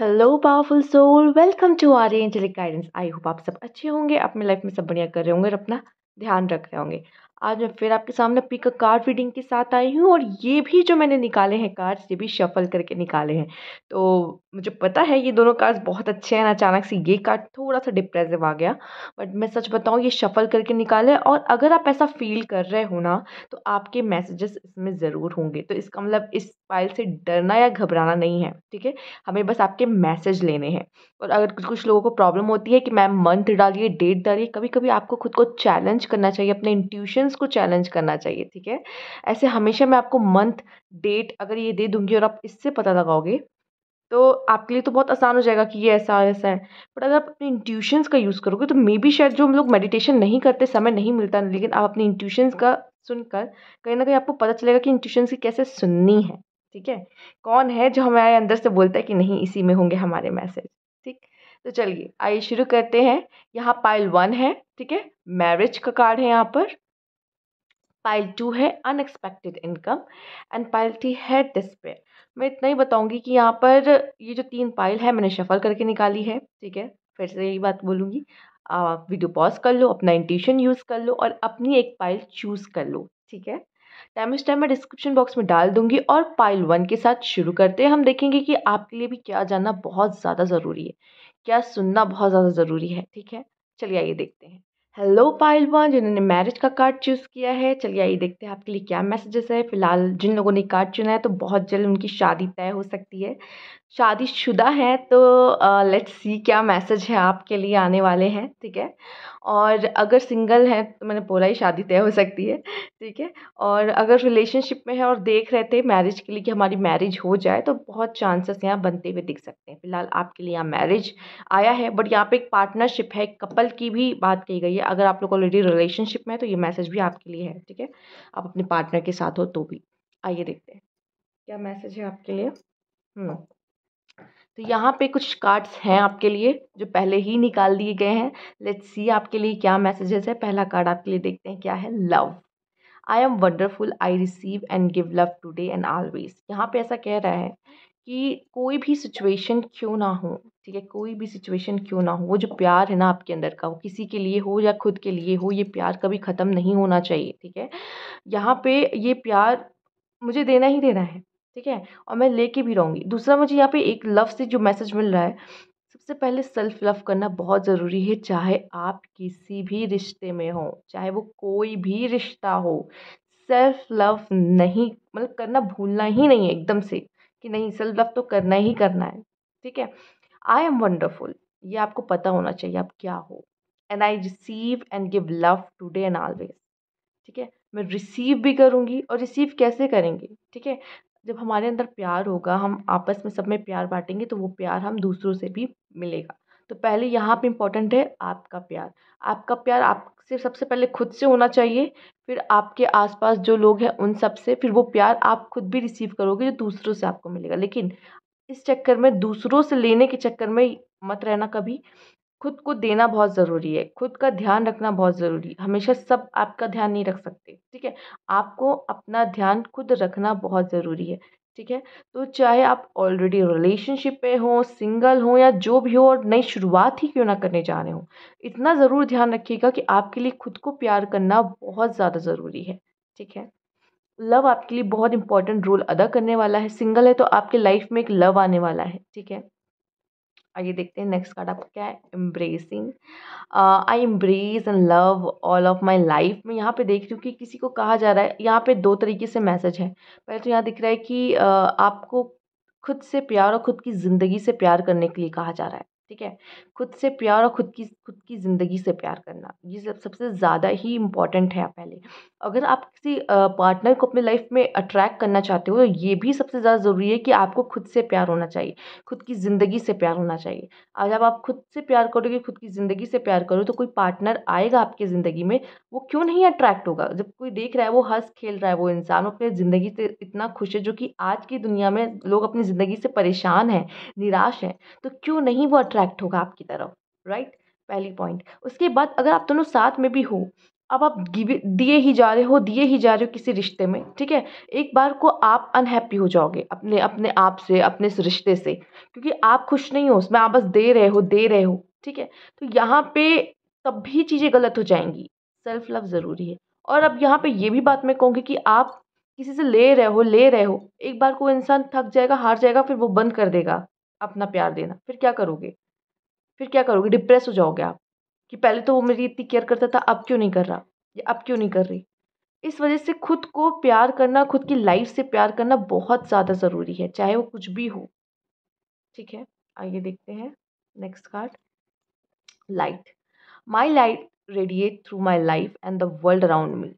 Hello powerful soul welcome to our angelic guidance I hope आप सब अच्छे होंगे अपने लाइफ में सब बढ़िया कर रहे होंगे और अपना ध्यान रख रहे होंगे आज मैं फिर आपके सामने पिक कार्ड रीडिंग के साथ आई हूँ और ये भी जो मैंने निकाले हैं कार्ड्स ये भी शफल करके निकाले हैं तो मुझे पता है ये दोनों कार्ड्स बहुत अच्छे हैं अचानक से ये कार्ड थोड़ा सा डिप्रेसिव आ गया बट मैं सच बताऊँ ये शफल करके निकाले और अगर आप ऐसा फील कर रहे हो ना तो आपके मैसेजेस इसमें ज़रूर होंगे तो इसका मतलब इस फाइल से डरना या घबराना नहीं है ठीक है हमें बस आपके मैसेज लेने हैं और अगर कुछ लोगों को प्रॉब्लम होती है कि मैम मंथ डालिए डेट डालिए कभी कभी आपको खुद को चैलेंज करना चाहिए अपने इंट्यूशन एक्सपेक्टेशंस को चैलेंज करना चाहिए ठीक है ऐसे हमेशा मैं आपको मंथ डेट अगर ये दे दूंगी और आप इससे पता लगाओगे तो आपके लिए तो बहुत आसान हो जाएगा कि ये ऐसा ऐसा है बट अगर आप अपने इंट्यूशंस का यूज़ करोगे तो मे बी शायद जो हम लोग मेडिटेशन नहीं करते समय नहीं मिलता लेकिन आप अपने इंट्यूशंस का सुनकर कहीं ना कहीं आपको पता चलेगा कि इंट्यूशंस की कैसे सुननी है ठीक है कौन है जो हमारे अंदर से बोलता है कि नहीं इसी में होंगे हमारे मैसेज ठीक तो चलिए आइए शुरू करते हैं यहाँ पाइल वन है ठीक है मैरिज का कार्ड है यहाँ पर पाइल टू है unexpected income and pile three है डिस्पेयर मैं इतना ही बताऊंगी कि यहाँ पर ये जो तीन पाइल है मैंने शफल करके निकाली है ठीक है फिर से यही बात बोलूँगी आप वीडियो पॉज कर लो अपना इंट्यूशन यूज़ कर लो और अपनी एक पाइल चूज़ कर लो ठीक है टाइम इस टाइम मैं डिस्क्रिप्शन बॉक्स में डाल दूंगी और पाइल वन के साथ शुरू करते हैं हम देखेंगे कि आपके लिए भी क्या जानना बहुत ज़्यादा ज़रूरी है क्या सुनना बहुत ज़्यादा ज़रूरी है ठीक है चलिए आइए देखते हैं हेलो वन जिन्होंने मैरिज का कार्ड चूज़ किया है चलिए आइए देखते हैं आपके लिए क्या मैसेजेस है फिलहाल जिन लोगों ने कार्ड चुना है तो बहुत जल्द उनकी शादी तय हो सकती है शादीशुदा हैं तो लेट्स सी क्या मैसेज है आपके लिए आने वाले हैं ठीक है और अगर सिंगल हैं तो मैंने बोला ही शादी तय हो सकती है ठीक है और अगर रिलेशनशिप में है और देख रहे थे मैरिज के लिए कि हमारी मैरिज हो जाए तो बहुत चांसेस यहाँ बनते हुए दिख सकते हैं फिलहाल आपके लिए यहाँ मैरिज आया है बट यहाँ पे एक पार्टनरशिप है एक कपल की भी बात कही गई है अगर आप लोग ऑलरेडी रिलेशनशिप में है तो ये मैसेज भी आपके लिए है ठीक है आप अपने पार्टनर के साथ हो तो भी आइए देखते हैं क्या मैसेज है आपके लिए हम्म। तो यहाँ पे कुछ कार्ड्स हैं आपके लिए जो पहले ही निकाल दिए गए हैं लेट्स सी आपके लिए क्या मैसेजेस है पहला कार्ड आपके लिए देखते हैं क्या है love I am wonderful I receive and give love today and always यहाँ पे ऐसा कह रहा है कि कोई भी सिचुएशन क्यों ना हो ठीक है कोई भी सिचुएशन क्यों ना हो वो जो प्यार है ना आपके अंदर का वो किसी के लिए हो या खुद के लिए हो ये प्यार कभी ख़त्म नहीं होना चाहिए ठीक है यहाँ पे ये प्यार मुझे देना ही देना है ठीक है और मैं लेके भी रहूँगी दूसरा मुझे यहाँ पे एक लव से जो मैसेज मिल रहा है सबसे पहले सेल्फ लव करना बहुत ज़रूरी है चाहे आप किसी भी रिश्ते में हो चाहे वो कोई भी रिश्ता हो सेल्फ लव नहीं मतलब करना भूलना ही नहीं है एकदम से कि नहीं सेल्फ लव तो करना ही करना है ठीक है आई एम वंडरफुल ये आपको पता होना चाहिए आप क्या हो and I receive and give love today and always ठीक है मैं रिसीव भी करूँगी और रिसीव कैसे करेंगे ठीक है जब हमारे अंदर प्यार होगा हम आपस में सब में प्यार बांटेंगे तो वो प्यार हम दूसरों से भी मिलेगा तो पहले यहाँ पे इम्पॉर्टेंट है आपका प्यार आपका प्यार आपसे सबसे पहले खुद से होना चाहिए फिर आपके आसपास जो लोग हैं उन सब से फिर वो प्यार आप खुद भी रिसीव करोगे जो दूसरों से आपको मिलेगा लेकिन इस चक्कर में दूसरों से लेने के चक्कर में मत रहना कभी खुद को देना बहुत ज़रूरी है खुद का ध्यान रखना बहुत ज़रूरी है हमेशा सब आपका ध्यान नहीं रख सकते ठीक है आपको अपना ध्यान खुद रखना बहुत ज़रूरी है ठीक है तो चाहे आप ऑलरेडी रिलेशनशिप पे हो सिंगल हो या जो भी हो और नई शुरुआत ही क्यों ना करने जा रहे हो इतना ज़रूर ध्यान रखिएगा कि आपके लिए खुद को प्यार करना बहुत ज़्यादा ज़रूरी है ठीक है लव आपके लिए बहुत इंपॉर्टेंट रोल अदा करने वाला है सिंगल है तो आपके लाइफ में एक लव आने वाला है ठीक है आइए देखते हैं नेक्स्ट कार्ड आपका क्या है embracing I embrace and love all of my life मैं यहाँ पे देख रही हूँ कि किसी को कहा जा रहा है यहाँ पे दो तरीके से मैसेज है पहले तो यहाँ दिख रहा है कि uh, आपको खुद से प्यार और खुद की ज़िंदगी से प्यार करने के लिए कहा जा रहा है ठीक है खुद से प्यार और खुद की खुद की ज़िंदगी से प्यार करना ये सब सबसे ज़्यादा ही इम्पॉर्टेंट है पहले अगर आप किसी पार्टनर को अपने लाइफ में अट्रैक्ट करना चाहते हो तो ये भी सबसे ज़्यादा ज़रूरी है कि आपको खुद से प्यार होना चाहिए खुद की ज़िंदगी से प्यार होना चाहिए और जब आप खुद से प्यार करोगे खुद की ज़िंदगी से प्यार करो तो कोई पार्टनर आएगा आपकी ज़िंदगी में वो क्यों नहीं अट्रैक्ट होगा जब कोई देख रहा है वो हंस खेल रहा है वो इंसान अपने ज़िंदगी से इतना खुश है जो कि आज की दुनिया में लोग अपनी ज़िंदगी से परेशान हैं निराश हैं तो क्यों नहीं वो अट्रैक्ट अट्रैक्ट होगा आपकी तरफ राइट पहली पॉइंट उसके बाद अगर आप दोनों साथ में भी हो अब आप हम्म। दिए ही जा रहे हो दिए ही जा रहे हो किसी रिश्ते में ठीक है एक बार को आप अनहैप्पी हो जाओगे अपने अपने आप से अपने इस रिश्ते से क्योंकि आप खुश नहीं हो उसमें आप बस दे रहे हो दे रहे हो ठीक है तो यहाँ पे तब भी चीज़ें गलत हो जाएंगी सेल्फ लव ज़रूरी है और अब यहाँ पे ये भी बात मैं कहूँगी कि आप किसी से ले रहे हो ले रहे हो एक बार कोई इंसान थक जाएगा हार जाएगा फिर वो बंद कर देगा अपना प्यार देना फिर क्या करोगे फिर क्या करोगे डिप्रेस हो जाओगे आप कि पहले तो वो मेरी इतनी केयर करता था अब क्यों नहीं कर रहा या अब क्यों नहीं कर रही इस वजह से खुद को प्यार करना खुद की लाइफ से प्यार करना बहुत ज़्यादा ज़रूरी है चाहे वो कुछ भी हो ठीक है आइए देखते हैं next card light my light radiate through my life and the world around me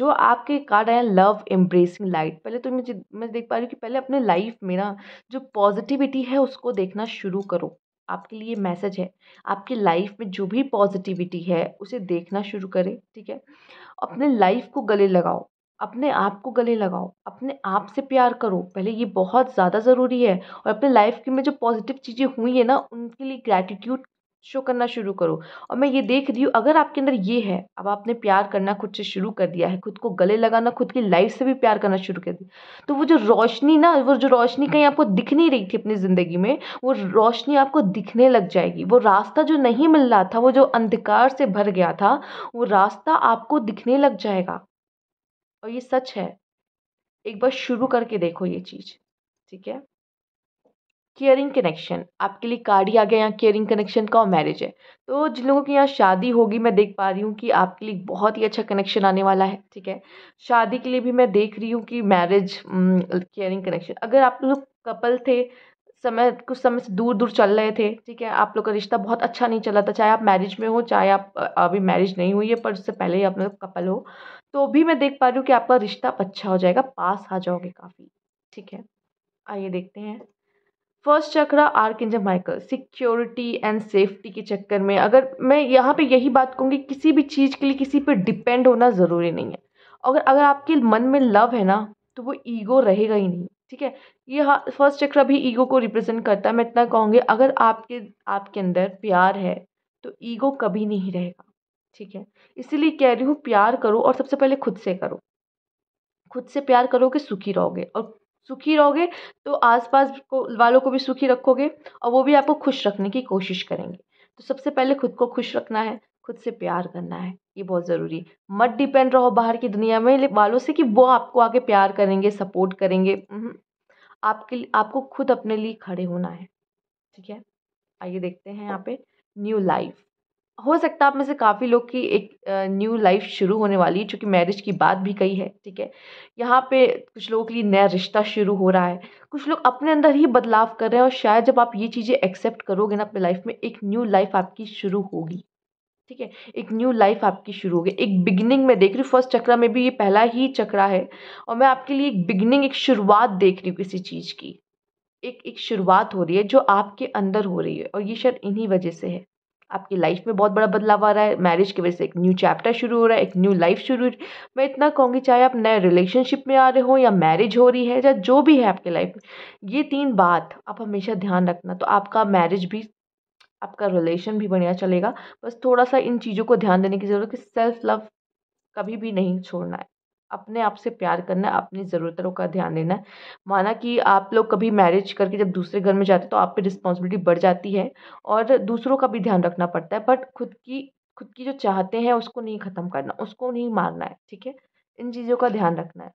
जो आपके कार्ड आए लव एम्ब्रेसिंग लाइट पहले तो मुझे मैं देख पा रही हूँ कि पहले अपने लाइफ में ना जो पॉजिटिविटी है उसको देखना शुरू करो आपके लिए मैसेज है आपकी लाइफ में जो भी पॉजिटिविटी है उसे देखना शुरू करें ठीक है अपने लाइफ को गले लगाओ अपने आप को गले लगाओ अपने आप से प्यार करो पहले ये बहुत ज़्यादा ज़रूरी है और अपने लाइफ की में जो पॉजिटिव चीज़ें हुई है ना उनके लिए ग्रैटिट्यूड शो करना शुरू करो और मैं ये देख रही हूँ अगर आपके अंदर ये है अब आपने प्यार करना खुद से शुरू कर दिया है खुद को गले लगाना खुद की लाइफ से भी प्यार करना शुरू कर दिया तो वो जो रोशनी ना वो जो रोशनी कहीं आपको दिख नहीं रही थी अपनी ज़िंदगी में वो रोशनी आपको दिखने लग जाएगी वो रास्ता जो नहीं मिल रहा था वो जो अंधकार से भर गया था वो रास्ता आपको दिखने लग जाएगा और ये सच है एक बार शुरू करके देखो ये चीज़ ठीक है केयरिंग कनेक्शन आपके लिए कार्ड ही आ गया यहाँ केयरिंग कनेक्शन का और मैरिज है तो जिन लोगों की यहाँ शादी होगी मैं देख पा रही हूँ कि आपके लिए बहुत ही अच्छा कनेक्शन आने वाला है ठीक है शादी के लिए भी मैं देख रही हूँ कि मैरिज केयरिंग कनेक्शन अगर आप लोग कपल थे समय कुछ समय से दूर दूर चल रहे थे ठीक है आप लोग का रिश्ता बहुत अच्छा नहीं चला था चाहे आप मैरिज में हो चाहे आप अभी मैरिज नहीं हुई है पर उससे पहले ही आप लोग कपल हो तो भी मैं देख पा रही हूँ कि आपका रिश्ता अच्छा हो जाएगा पास आ जाओगे काफ़ी ठीक है आइए देखते हैं फर्स्ट चक्र are archangel Michael security and safety के चक्कर में अगर मैं यहाँ पे यही बात कहूँगी किसी भी चीज़ के लिए किसी पे डिपेंड होना ज़रूरी नहीं है अगर अगर आपके मन में लव है ना तो वो ईगो रहेगा ही नहीं ठीक है ये फर्स्ट चक्र भी ईगो को रिप्रेजेंट करता है मैं इतना कहूँगी अगर आपके आपके अंदर प्यार है तो ईगो कभी नहीं रहेगा ठीक है इसीलिए कह रही हूँ प्यार करो और सबसे पहले खुद से करो खुद से प्यार करोगे सुखी रहोगे और सुखी रहोगे तो आसपास को वालों को भी सुखी रखोगे और वो भी आपको खुश रखने की कोशिश करेंगे तो सबसे पहले खुद को खुश रखना है खुद से प्यार करना है ये बहुत ज़रूरी है मत डिपेंड रहो बाहर की दुनिया में वालों से कि वो आपको आगे प्यार करेंगे सपोर्ट करेंगे आपके आपको खुद अपने लिए खड़े होना है ठीक है आइए देखते हैं यहाँ पे न्यू लाइफ हो सकता है आप में से काफ़ी लोग की एक न्यू लाइफ शुरू होने वाली है चूँकि मैरिज की बात भी कही है ठीक है यहाँ पे कुछ लोगों के लिए नया रिश्ता शुरू हो रहा है कुछ लोग अपने अंदर ही बदलाव कर रहे हैं और शायद जब आप ये चीज़ें एक्सेप्ट करोगे ना अपने लाइफ में एक न्यू लाइफ आपकी शुरू होगी ठीक है एक न्यू लाइफ आपकी शुरू होगी एक बिगनिंग में देख रही हूँ फर्स्ट चक्रा में भी ये पहला ही चक्रा है और मैं आपके लिए एक बिगनिंग एक शुरुआत देख रही हूँ किसी चीज़ की एक एक शुरुआत हो रही है जो आपके अंदर हो रही है और ये शायद इन्हीं वजह से है आपकी लाइफ में बहुत बड़ा बदलाव आ रहा है मैरिज की वजह से एक न्यू चैप्टर शुरू हो रहा है एक न्यू लाइफ शुरू हो रही है मैं इतना कहूँगी चाहे आप नए रिलेशनशिप में आ रहे हो या मैरिज हो रही है या जो भी है आपके लाइफ में ये तीन बात आप हमेशा ध्यान रखना तो आपका मैरिज भी आपका रिलेशन भी बढ़िया चलेगा बस थोड़ा सा इन चीज़ों को ध्यान देने की ज़रूरत है कि सेल्फ लव कभी भी नहीं छोड़ना है अपने आप से प्यार करना अपनी ज़रूरतों का ध्यान देना माना कि आप लोग कभी मैरिज करके जब दूसरे घर में जाते हैं तो आप पे रिस्पॉन्सिबिलिटी बढ़ जाती है और दूसरों का भी ध्यान रखना पड़ता है बट खुद की खुद की जो चाहते हैं उसको नहीं ख़त्म करना उसको नहीं मारना है ठीक है इन चीज़ों का ध्यान रखना है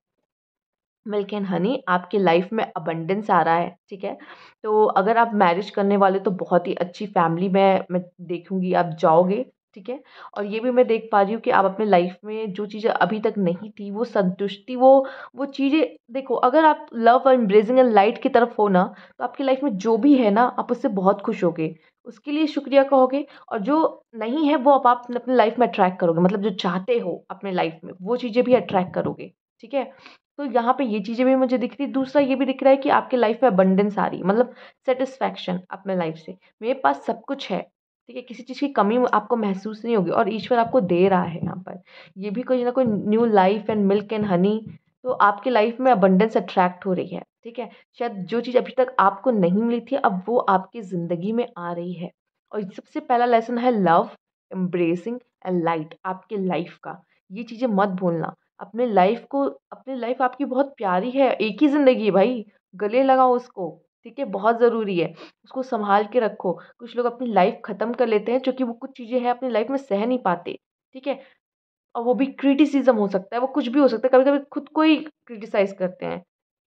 मिल्क एंड हनी आपके लाइफ में अबंडेंस आ रहा है ठीक है तो अगर आप मैरिज करने वाले तो बहुत ही अच्छी फैमिली में मैं देखूंगी आप जाओगे ठीक है और ये भी मैं देख पा रही हूँ कि आप अपने लाइफ में जो चीज़ें अभी तक नहीं थी वो संतुष्टि वो वो चीज़ें देखो अगर आप लव और एम्ब्रेजिंग एंड लाइट की तरफ हो ना तो आपकी लाइफ में जो भी है ना आप उससे बहुत खुश होगे उसके लिए शुक्रिया कहोगे और जो नहीं है वो आप अपने लाइफ में अट्रैक्ट करोगे मतलब जो चाहते हो अपने लाइफ में वो चीज़ें भी अट्रैक्ट करोगे ठीक है तो यहाँ पे ये चीज़ें भी मुझे दिख रही दूसरा ये भी दिख रहा है कि आपके लाइफ में अबंडेंस आ रही है मतलब सेटिस्फैक्शन अपने लाइफ से मेरे पास सब कुछ है ठीक है किसी चीज़ की कमी आपको महसूस नहीं होगी और ईश्वर आपको दे रहा है यहाँ पर ये भी कोई ना कोई new life and milk and honey तो आपकी लाइफ में अबंडेंस अट्रैक्ट हो रही है ठीक है शायद जो चीज़ अभी तक आपको नहीं मिली थी अब वो आपकी ज़िंदगी में आ रही है और सबसे पहला लेसन है लव एम्ब्रेसिंग एंड लाइट आपके लाइफ का ये चीज़ें मत भूलना अपने लाइफ को अपनी लाइफ आपकी बहुत प्यारी है एक ही ज़िंदगी है भाई गले लगाओ उसको ठीक है बहुत ज़रूरी है उसको संभाल के रखो कुछ लोग अपनी लाइफ ख़त्म कर लेते हैं क्योंकि वो कुछ चीज़ें हैं अपनी लाइफ में सह नहीं पाते ठीक है और वो भी क्रिटिसिज्म हो सकता है वो कुछ भी हो सकता है कभी कभी खुद को ही क्रिटिसाइज़ करते हैं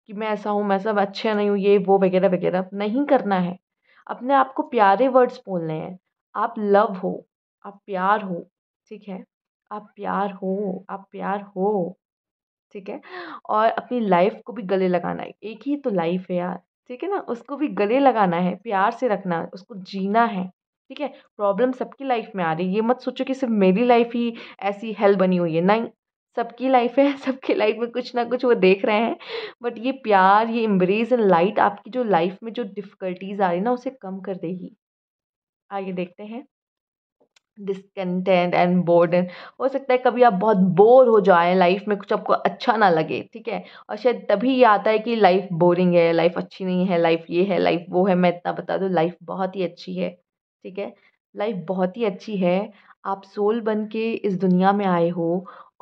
कि मैं ऐसा हूँ मैं सब अच्छा नहीं हूँ ये वो वगैरह वगैरह नहीं करना है अपने आप को प्यारे वर्ड्स बोलने हैं आप लव हो आप प्यार हो ठीक है आप प्यार हो आप प्यार हो ठीक है और अपनी लाइफ को भी गले लगाना है एक ही तो लाइफ है यार ठीक है ना उसको भी गले लगाना है प्यार से रखना है उसको जीना है ठीक है प्रॉब्लम सबकी लाइफ में आ रही है ये मत सोचो कि सिर्फ मेरी लाइफ ही ऐसी हेल बनी हुई है नहीं सबकी लाइफ है सबकी लाइफ में कुछ ना कुछ वो देख रहे हैं बट ये प्यार ये एम्ब्रेस एंड लाइट आपकी जो लाइफ में जो डिफ़िकल्टीज़ आ रही है ना उसे कम कर देगी आइए देखते हैं डिसकंटेंट एंड बोर्डन हो सकता है कभी आप बहुत बोर हो जाएं लाइफ में कुछ आपको अच्छा ना लगे ठीक है और शायद तभी ये आता है कि लाइफ बोरिंग है लाइफ अच्छी नहीं है लाइफ ये है लाइफ वो है मैं इतना बता दूँ लाइफ बहुत ही अच्छी है ठीक है लाइफ बहुत ही अच्छी है आप सोल बन के इस दुनिया में आए हो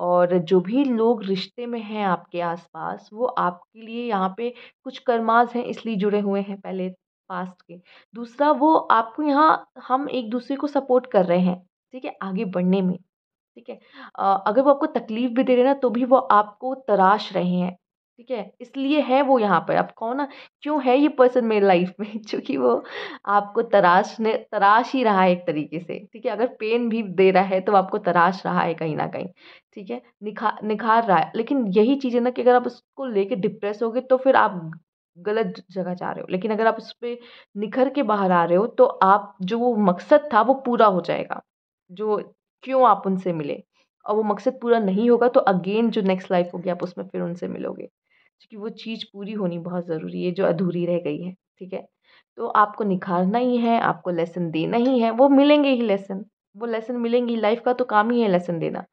और जो भी लोग रिश्ते में हैं आपके आसपास वो आपके लिए यहाँ पे कुछ कर्माज हैं इसलिए जुड़े हुए हैं पहले पास्ट के दूसरा वो आपको यहाँ हम एक दूसरे को सपोर्ट कर रहे हैं ठीक है आगे बढ़ने में ठीक है अगर वो आपको तकलीफ़ भी दे रहे हैं ना तो भी वो आपको तराश रहे हैं ठीक है इसलिए है वो यहाँ पर आप कहो ना क्यों है ये पर्सन मेरी लाइफ में क्योंकि वो आपको तराशने तराश ही रहा है एक तरीके से ठीक है अगर पेन भी दे रहा है तो आपको तराश रहा है कहीं ना कहीं ठीक है निखा निखार रहा है लेकिन यही चीज़ है ना कि अगर आप उसको लेके डिप्रेस हो गए तो फिर आप गलत जगह जा रहे हो लेकिन अगर आप उस पर निखर के बाहर आ रहे हो तो आप जो वो मकसद था वो पूरा हो जाएगा जो क्यों आप उनसे मिले और वो मकसद पूरा नहीं होगा तो अगेन जो नेक्स्ट लाइफ होगी आप उसमें फिर उनसे मिलोगे क्योंकि वो चीज़ पूरी होनी बहुत ज़रूरी है जो अधूरी रह गई है ठीक है तो आपको निखारना ही है आपको लेसन देना ही है वो मिलेंगे ही लेसन वो लेसन मिलेंगी लाइफ का तो काम ही है लेसन देना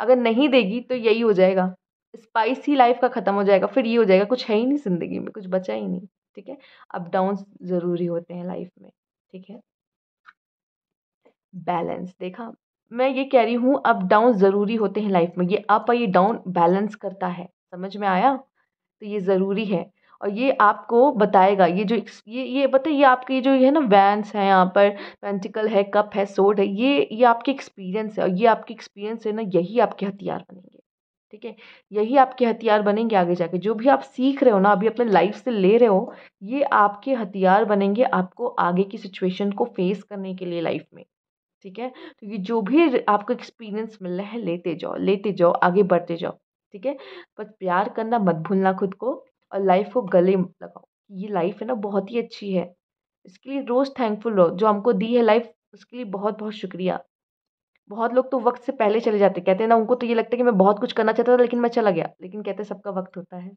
अगर नहीं देगी तो यही हो जाएगा स्पाइसी लाइफ का ख़त्म हो जाएगा फिर ये हो जाएगा कुछ है ही नहीं ज़िंदगी में कुछ बचा ही नहीं ठीक है अप डाउन ज़रूरी होते हैं लाइफ में ठीक है बैलेंस देखा मैं ये कह रही हूँ अप डाउन ज़रूरी होते हैं लाइफ में ये अप और ये डाउन बैलेंस करता है समझ में आया तो ये ज़रूरी है और ये आपको बताएगा ये जो ये ये बताइए ये आपके जो है ना वैंस है यहाँ पर पेंटिकल है कप है सोड है ये ये आपके एक्सपीरियंस है और ये आपके एक्सपीरियंस है ना यही आपके हथियार बनेंगे ठीक है यही आपके हथियार बनेंगे आगे जाके जो भी आप सीख रहे हो ना अभी अपने लाइफ से ले रहे हो ये आपके हथियार बनेंगे आपको आगे की सिचुएशन को फेस करने के लिए लाइफ में ठीक है क्योंकि तो जो भी आपको एक्सपीरियंस मिल रहा है लेते जाओ लेते जाओ आगे बढ़ते जाओ ठीक है बस प्यार करना मत भूलना खुद को और लाइफ को गले लगाओ ये लाइफ है ना बहुत ही अच्छी है इसके लिए रोज़ थैंकफुल रहो जो हमको दी है लाइफ उसके लिए बहुत बहुत शुक्रिया बहुत लोग तो वक्त से पहले चले जाते कहते हैं ना उनको तो ये लगता है कि मैं बहुत कुछ करना चाहता था लेकिन मैं चला गया लेकिन कहते हैं सबका वक्त होता है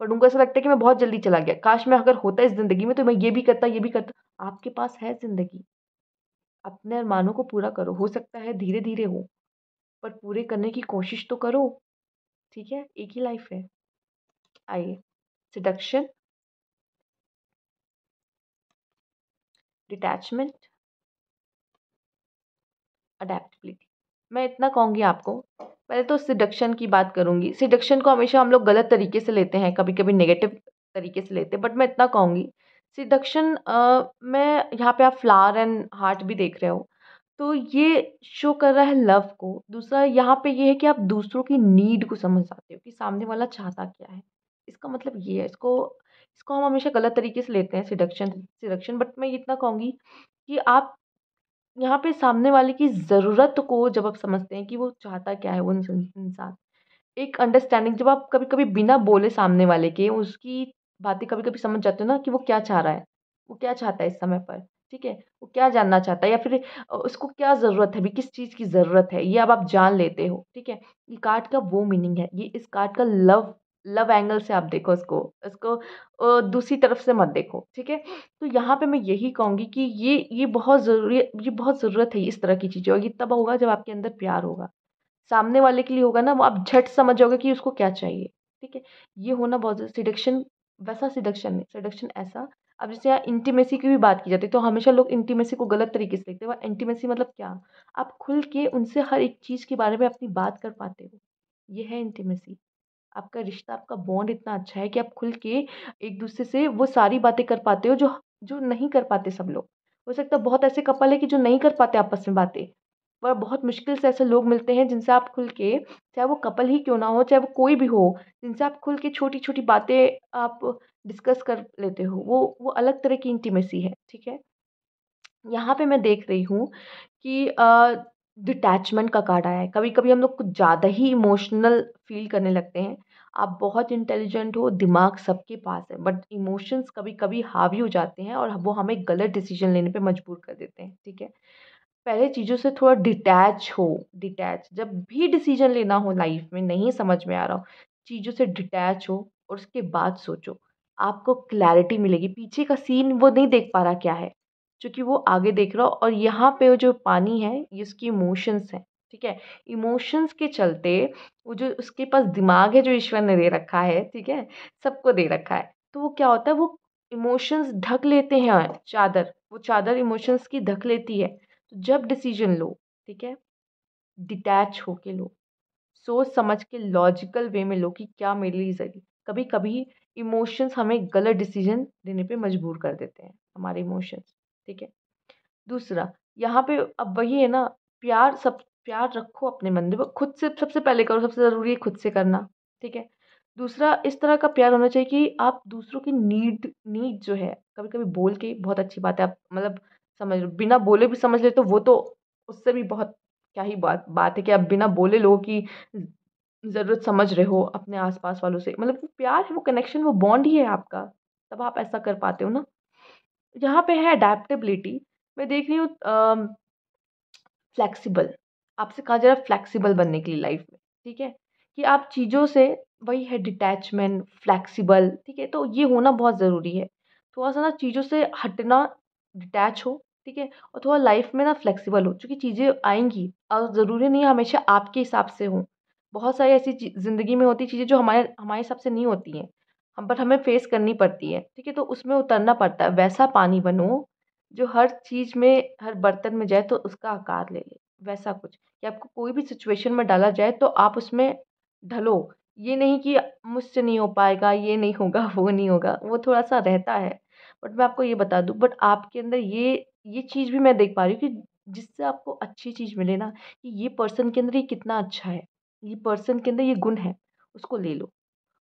पर उनको ऐसा लगता है कि मैं बहुत जल्दी चला गया काश मैं अगर होता इस ज़िंदगी में तो मैं ये भी करता ये भी करता आपके पास है ज़िंदगी अपने अरमानों को पूरा करो हो सकता है धीरे धीरे हो पर पूरे करने की कोशिश तो करो ठीक है एक ही लाइफ है आइए सिडक्शन डिटैचमेंट अडेप्टबिलिटी मैं इतना कहूँगी आपको पहले तो सिडक्शन की बात करूँगी सिडक्शन को हमेशा हम लोग गलत तरीके से लेते हैं कभी कभी नेगेटिव तरीके से लेते हैं बट मैं इतना कहूँगी सिडक्शन uh, में यहाँ पे आप फ्लावर एंड हार्ट भी देख रहे हो तो ये शो कर रहा है लव को दूसरा यहाँ पे ये है कि आप दूसरों की नीड को समझ जाते हो कि सामने वाला चाहता क्या है इसका मतलब ये है इसको इसको हम हमेशा गलत तरीके से लेते हैं सिडक्शन सिडक्शन बट मैं इतना कहूँगी कि आप यहाँ पे सामने वाले की ज़रूरत को जब आप समझते हैं कि वो चाहता क्या है वो इंसान एक अंडरस्टैंडिंग जब आप कभी कभी बिना बोले सामने वाले के उसकी बातें कभी कभी समझ जाते हो ना कि वो क्या चाह रहा है वो क्या चाहता है इस समय पर ठीक है वो क्या जानना चाहता है या फिर उसको क्या ज़रूरत है अभी किस चीज़ की ज़रूरत है ये अब आप जान लेते हो ठीक है ये कार्ड का वो मीनिंग है ये इस कार्ड का लव लव एंगल से आप देखो उसको उसको दूसरी तरफ से मत देखो ठीक है तो यहाँ पे मैं यही कहूँगी कि ये ये बहुत ज़रूरी ये बहुत ज़रूरत है इस तरह की चीज़ें और ये तब होगा जब आपके अंदर प्यार होगा सामने वाले के लिए होगा ना वो आप झट समझ जाओगे कि उसको क्या चाहिए ठीक है ये होना बहुत सिलेक्शन वैसा सिडक्शन नहीं सिडक्शन ऐसा अब जैसे यहाँ इंटीमेसी की भी बात की जाती है तो हमेशा लोग इंटीमेसी को गलत तरीके से देखते हैं वह इंटीमेसी मतलब क्या आप खुल के उनसे हर एक चीज़ के बारे में अपनी बात कर पाते हो ये है इंटीमेसी आपका रिश्ता आपका बॉन्ड इतना अच्छा है कि आप खुल के एक दूसरे से वो सारी बातें कर पाते हो जो जो नहीं कर पाते सब लोग हो सकता है बहुत ऐसे कपल है कि जो नहीं कर पाते आपस में बातें पर बहुत मुश्किल से ऐसे लोग मिलते हैं जिनसे आप खुल के चाहे वो कपल ही क्यों ना हो चाहे वो कोई भी हो जिनसे आप खुल के छोटी छोटी बातें आप डिस्कस कर लेते हो वो वो अलग तरह की इंटीमेसी है ठीक है यहाँ पे मैं देख रही हूँ कि डिटैचमेंट का कार्ड आया है कभी कभी हम लोग कुछ ज़्यादा ही इमोशनल फील करने लगते हैं आप बहुत इंटेलिजेंट हो दिमाग सबके पास है बट इमोशंस कभी कभी हावी हो जाते हैं और वो हमें गलत डिसीजन लेने पे मजबूर कर देते हैं ठीक है पहले चीज़ों से थोड़ा डिटैच हो डिटैच जब भी डिसीजन लेना हो लाइफ में नहीं समझ में आ रहा हो चीज़ों से डिटैच हो और उसके बाद सोचो आपको क्लैरिटी मिलेगी पीछे का सीन वो नहीं देख पा रहा क्या है क्योंकि वो आगे देख रहा हो और यहाँ पे वो जो पानी है ये उसकी इमोशंस हैं ठीक है इमोशंस के चलते वो जो उसके पास दिमाग है जो ईश्वर ने दे रखा है ठीक है सबको दे रखा है तो वो क्या होता है वो इमोशंस ढक लेते हैं चादर वो चादर इमोशंस की ढक लेती है तो जब डिसीजन लो ठीक है डिटैच होके लो सोच समझ के लॉजिकल वे में लो कि क्या मेरे लिए जरूरी कभी कभी इमोशंस हमें गलत डिसीजन देने पे मजबूर कर देते हैं हमारे इमोशंस ठीक है दूसरा यहाँ पे अब वही है ना प्यार सब प्यार रखो अपने मन में खुद से सबसे पहले करो सबसे ज़रूरी है खुद से करना ठीक है दूसरा इस तरह का प्यार होना चाहिए कि आप दूसरों की नीड नीड जो है कभी कभी बोल के बहुत अच्छी बात है आप मतलब समझ बिना बोले भी समझ ले तो वो तो उससे भी बहुत क्या ही बात बात है कि आप बिना बोले लोगों की ज़रूरत समझ रहे हो अपने आसपास वालों से मतलब वो प्यार है वो कनेक्शन वो बॉन्ड ही है आपका तब आप ऐसा कर पाते हो ना यहाँ पे है अडेप्टेबिलिटी मैं देख रही हूँ फ्लैक्सीबल आपसे कहा जा रहा है फ्लैक्सीबल बनने के लिए लाइफ में ठीक है कि आप चीज़ों से वही है डिटैचमेंट फ्लैक्सीबल ठीक है तो ये होना बहुत ज़रूरी है थोड़ा सा ना चीज़ों से हटना डिटैच हो ठीक है और थोड़ा लाइफ में ना फ्लेक्सिबल हो चूँकि चीज़ें आएंगी और ज़रूरी नहीं हमेशा आपके हिसाब से हों बहुत सारी ऐसी ज़िंदगी में होती चीज़ें जो हमारे हमारे हिसाब से नहीं होती हैं हम बट हमें फेस करनी पड़ती है ठीक है तो उसमें उतरना पड़ता है वैसा पानी बनो जो हर चीज़ में हर बर्तन में जाए तो उसका आकार ले ले वैसा कुछ कि आपको कोई भी सिचुएशन में डाला जाए तो आप उसमें ढलो ये नहीं कि मुझसे नहीं हो पाएगा ये नहीं होगा वो नहीं होगा वो थोड़ा सा रहता है बट मैं आपको ये बता दूँ बट आपके अंदर ये ये चीज़ भी मैं देख पा रही हूँ कि जिससे आपको अच्छी चीज़ मिले ना कि ये पर्सन के अंदर ये कितना अच्छा है ये पर्सन के अंदर ये गुण है उसको ले लो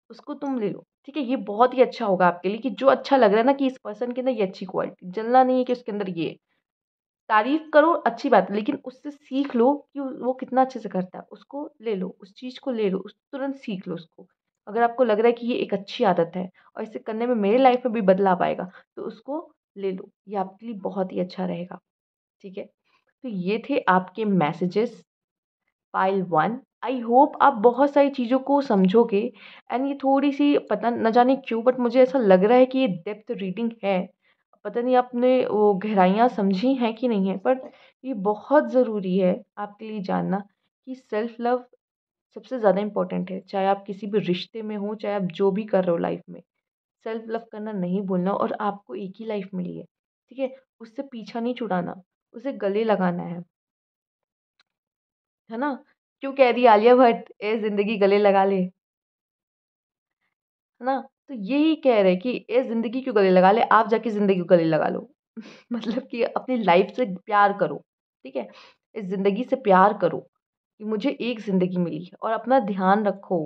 उसको तुम ले लो ठीक है ये बहुत ही अच्छा होगा आपके लिए कि जो अच्छा लग रहा है ना कि इस पर्सन के अंदर ये अच्छी क्वालिटी जलना नहीं है कि उसके अंदर ये तारीफ करो अच्छी बात है लेकिन उससे सीख लो कि वो कितना अच्छे से करता है उसको ले लो उस चीज़ को ले लो उस तुरंत सीख लो उसको अगर आपको लग रहा है कि ये एक अच्छी आदत है और इसे करने में मेरे लाइफ में भी बदलाव आएगा तो उसको ले लो ये आपके लिए बहुत ही अच्छा रहेगा ठीक है तो ये थे आपके messages pile one I hope आप बहुत सारी चीज़ों को समझोगे एंड ये थोड़ी सी पता न जाने क्यों बट मुझे ऐसा लग रहा है कि ये डेप्थ रीडिंग है पता नहीं आपने वो गहराइयाँ समझी हैं कि नहीं है बट ये बहुत ज़रूरी है आपके लिए जानना कि सेल्फ लव सबसे ज़्यादा इम्पोर्टेंट है चाहे आप किसी भी रिश्ते में हो चाहे आप जो भी कर रहे हो लाइफ में सेल्फ लव करना नहीं भूलना और आपको एक ही लाइफ मिली है ठीक है उससे पीछा नहीं छुड़ाना उसे गले लगाना है है ना क्यों कह रही आलिया भट्ट ए जिंदगी गले लगा ले है ना तो यही कह रहे कि ए जिंदगी क्यों गले लगा ले आप जाके जिंदगी को गले लगा लो मतलब कि अपनी लाइफ से प्यार करो ठीक है इस जिंदगी से प्यार करो कि मुझे एक ज़िंदगी मिली है और अपना ध्यान रखो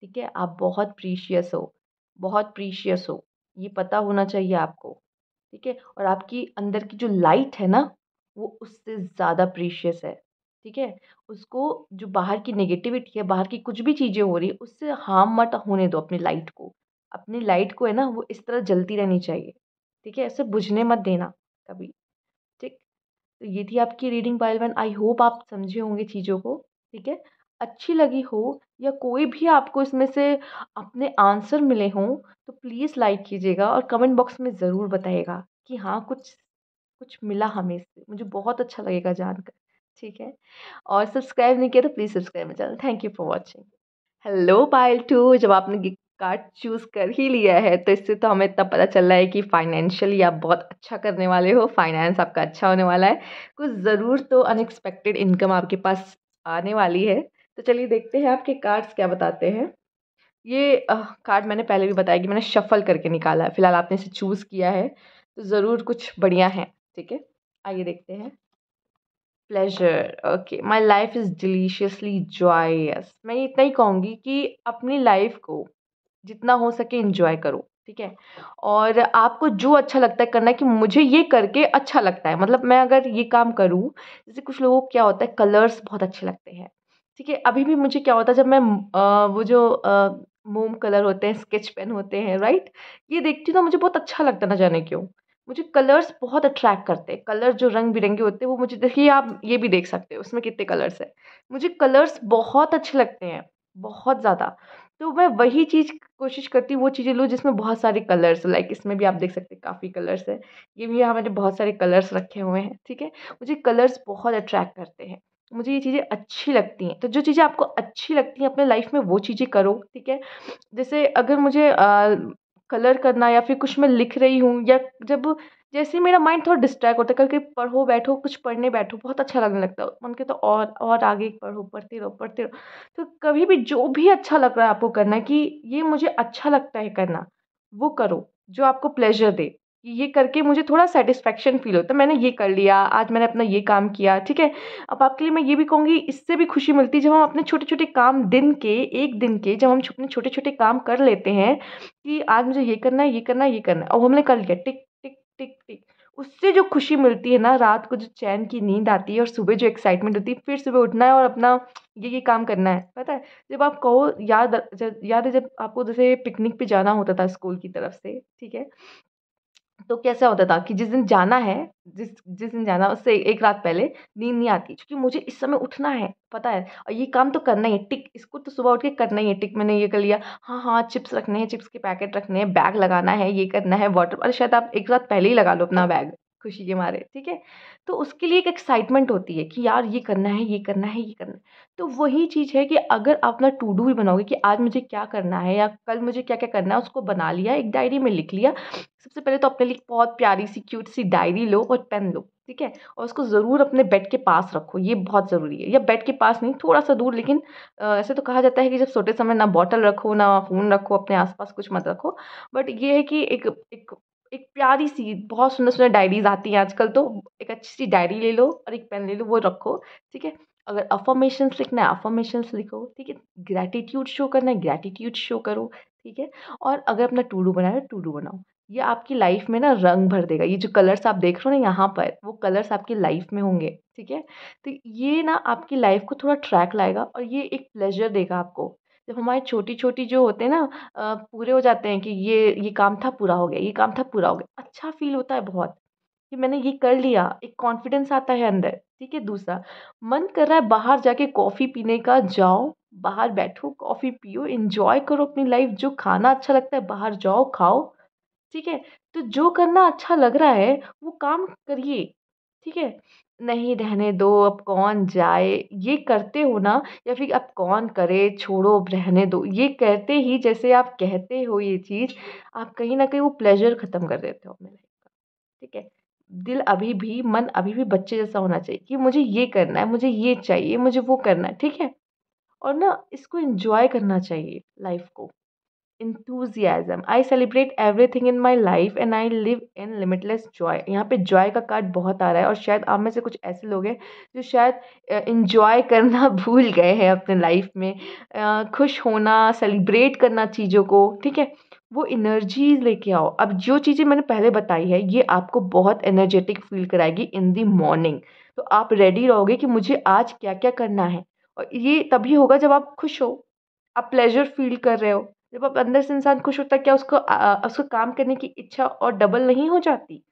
ठीक है आप बहुत प्रीशियस हो बहुत प्रीशियस हो ये पता होना चाहिए आपको ठीक है और आपकी अंदर की जो लाइट है ना वो उससे ज़्यादा प्रीशियस है ठीक है उसको जो बाहर की नेगेटिविटी है बाहर की कुछ भी चीज़ें हो रही है उससे हार्म मत होने दो अपनी लाइट को अपनी लाइट को है ना वो इस तरह जलती रहनी चाहिए ठीक है ऐसे बुझने मत देना कभी ठीक तो ये थी आपकी reading pile one I hope आप समझे होंगे चीज़ों को ठीक है अच्छी लगी हो या कोई भी आपको इसमें से अपने आंसर मिले हों तो प्लीज़ लाइक कीजिएगा और कमेंट बॉक्स में ज़रूर बताइएगा कि हाँ कुछ कुछ मिला हमें इससे मुझे बहुत अच्छा लगेगा जानकर ठीक है और सब्सक्राइब नहीं किया तो प्लीज़ सब्सक्राइब मेरे channel thank you for watching hello pile two जब आपने गिफ्ट कार्ड चूज़ कर ही लिया है तो इससे तो हमें इतना पता चल रहा है कि फाइनेंशियली आप बहुत अच्छा करने वाले हो फाइनेंस आपका अच्छा होने वाला है कुछ ज़रूर तो अनएक्सपेक्टेड इनकम आपके पास आने वाली है तो चलिए देखते हैं आपके कार्ड्स क्या बताते हैं ये कार्ड मैंने पहले भी बताया कि मैंने शफ़ल करके निकाला है फिलहाल आपने इसे चूज़ किया है तो ज़रूर कुछ बढ़िया है ठीक है आइए देखते हैं pleasure okay my life is deliciously joyous मैं ये इतना ही कहूँगी कि अपनी लाइफ को जितना हो सके इन्जॉय करो ठीक है और आपको जो अच्छा लगता है करना है कि मुझे ये करके अच्छा लगता है मतलब मैं अगर ये काम करूँ जैसे कुछ लोगों को क्या होता है कलर्स बहुत अच्छे लगते हैं ठीक है अभी भी मुझे क्या होता है जब मैं वो जो मोम कलर होते हैं स्केच पेन होते हैं राइट ये देखती हूँ तो मुझे बहुत अच्छा लगता ना जाने क्यों मुझे कलर्स बहुत अट्रैक्ट करते हैं कलर जो रंग बिरंगे होते हैं वो मुझे देखिए आप ये भी देख सकते हो उसमें कितने कलर्स हैं मुझे कलर्स बहुत अच्छे लगते हैं बहुत ज़्यादा तो मैं वही चीज़ कोशिश करती हूँ वो चीज़ें लूँ जिसमें बहुत सारे कलर्स लाइक इसमें भी आप देख सकते हैं काफ़ी कलर्स है ये भी यहाँ मैंने बहुत सारे कलर्स रखे हुए हैं ठीक है मुझे कलर्स बहुत अट्रैक्ट करते हैं मुझे ये चीज़ें अच्छी लगती हैं तो जो चीज़ें आपको अच्छी लगती हैं अपने लाइफ में वो चीज़ें करो ठीक है जैसे अगर मुझे कलर करना या फिर कुछ मैं लिख रही हूँ या जब जैसे मेरा माइंड थोड़ा डिस्ट्रैक्ट होता है करके पढ़ो बैठो कुछ पढ़ने बैठो बहुत अच्छा लगने लगता है मन के तो और और आगे पढ़ो पढ़ते रहो पढ़ते रहो तो कभी भी जो भी अच्छा लग रहा है आपको करना कि ये मुझे अच्छा लगता है करना वो करो जो आपको प्लेजर दे ये करके मुझे थोड़ा सेटिस्फेक्शन फ़ील होता है मैंने ये कर लिया आज मैंने अपना ये काम किया ठीक है अब आपके लिए मैं ये भी कहूँगी इससे भी खुशी मिलती है जब हम अपने छोटे छोटे काम दिन के एक दिन के जब हम अपने छोटे छोटे काम कर लेते हैं कि आज मुझे ये करना है ये करना है ये करना है और हमने कर लिया टिक टिक टिक टिक उससे जो खुशी मिलती है ना रात को जो चैन की नींद आती है और सुबह जो एक्साइटमेंट होती है फिर सुबह उठना है और अपना ये ये काम करना है पता है जब आप कहो याद याद है जब आपको जैसे पिकनिक पे जाना होता था स्कूल की तरफ से ठीक है तो कैसा होता था कि जिस दिन जाना है जिस जिस दिन जाना उससे एक रात पहले नींद नहीं आती क्योंकि मुझे इस समय उठना है पता है और ये काम तो करना ही है टिक इसको तो सुबह उठ के करना ही है टिक मैंने ये कर लिया हाँ हाँ चिप्स रखने हैं चिप्स के पैकेट रखने हैं बैग लगाना है ये करना है वाटर और शायद आप एक रात पहले ही लगा लो अपना हाँ। बैग खुशी के मारे ठीक है तो उसके लिए एक एक्साइटमेंट होती है कि यार ये करना है ये करना है ये करना है तो वही चीज़ है कि अगर आप ना टू डू भी बनाओगे कि आज मुझे क्या करना है या कल मुझे क्या क्या करना है उसको बना लिया एक डायरी में लिख लिया सबसे पहले तो अपने लिए बहुत प्यारी सी क्यूट सी डायरी लो और पेन लो ठीक है और उसको ज़रूर अपने बेड के पास रखो ये बहुत ज़रूरी है या बेड के पास नहीं थोड़ा सा दूर लेकिन ऐसे तो कहा जाता है कि जब सोते समय ना बॉटल रखो ना फ़ोन रखो अपने आसपास कुछ मत रखो बट ये है कि एक एक एक प्यारी सी बहुत सुंदर सुंदर डायरीज़ आती हैं आजकल तो एक अच्छी सी डायरी ले लो और एक पेन ले लो वो रखो ठीक है अगर अफॉर्मेशन लिखना है अफॉर्मेशन लिखो ठीक है ग्रैटिट्यूड शो करना है ग्रैटिट्यूड शो करो ठीक है और अगर अपना टू डू बनाना है टू डू बनाओ ये आपकी लाइफ में ना रंग भर देगा ये जो कलर्स आप देख रहे हो ना यहाँ पर वो कलर्स आपकी लाइफ में होंगे ठीक है तो ये ना आपकी लाइफ को थोड़ा ट्रैक लाएगा और ये एक प्लेजर देगा आपको जब तो हमारे छोटी छोटी जो होते हैं ना पूरे हो जाते हैं कि ये ये काम था पूरा हो गया ये काम था पूरा हो गया अच्छा फ़ील होता है बहुत कि मैंने ये कर लिया एक कॉन्फिडेंस आता है अंदर ठीक है दूसरा मन कर रहा है बाहर जाके कॉफ़ी पीने का जाओ बाहर बैठो कॉफ़ी पियो इन्जॉय करो अपनी लाइफ जो खाना अच्छा लगता है बाहर जाओ खाओ ठीक है तो जो करना अच्छा लग रहा है वो काम करिए ठीक है नहीं रहने दो अब कौन जाए ये करते हो ना या फिर अब कौन करे छोड़ो अब रहने दो ये कहते ही जैसे आप कहते हो ये चीज़ आप कहीं ना कहीं वो प्लेजर ख़त्म कर देते हो अपने लाइफ का ठीक है दिल अभी भी मन अभी भी बच्चे जैसा होना चाहिए कि मुझे ये करना है मुझे ये चाहिए मुझे वो करना है ठीक है और ना इसको इन्जॉय करना चाहिए लाइफ को enthusiasm I celebrate everything in my life and I live in limitless joy यहाँ पे जॉय का कार्ड बहुत आ रहा है और शायद आप में से कुछ ऐसे लोग हैं जो शायद इंजॉय करना भूल गए हैं अपने लाइफ में खुश होना सेलिब्रेट करना चीज़ों को ठीक है वो एनर्जी लेके आओ अब जो चीज़ें मैंने पहले बताई है ये आपको बहुत एनर्जेटिक फील कराएगी इन दी मॉर्निंग तो आप रेडी रहोगे कि मुझे आज क्या क्या करना है और ये तभी होगा जब आप खुश हो आप प्लेजर फील कर रहे हो जब आप अंदर से इंसान खुश होता है क्या उसको उसको काम करने की इच्छा और डबल नहीं हो जाती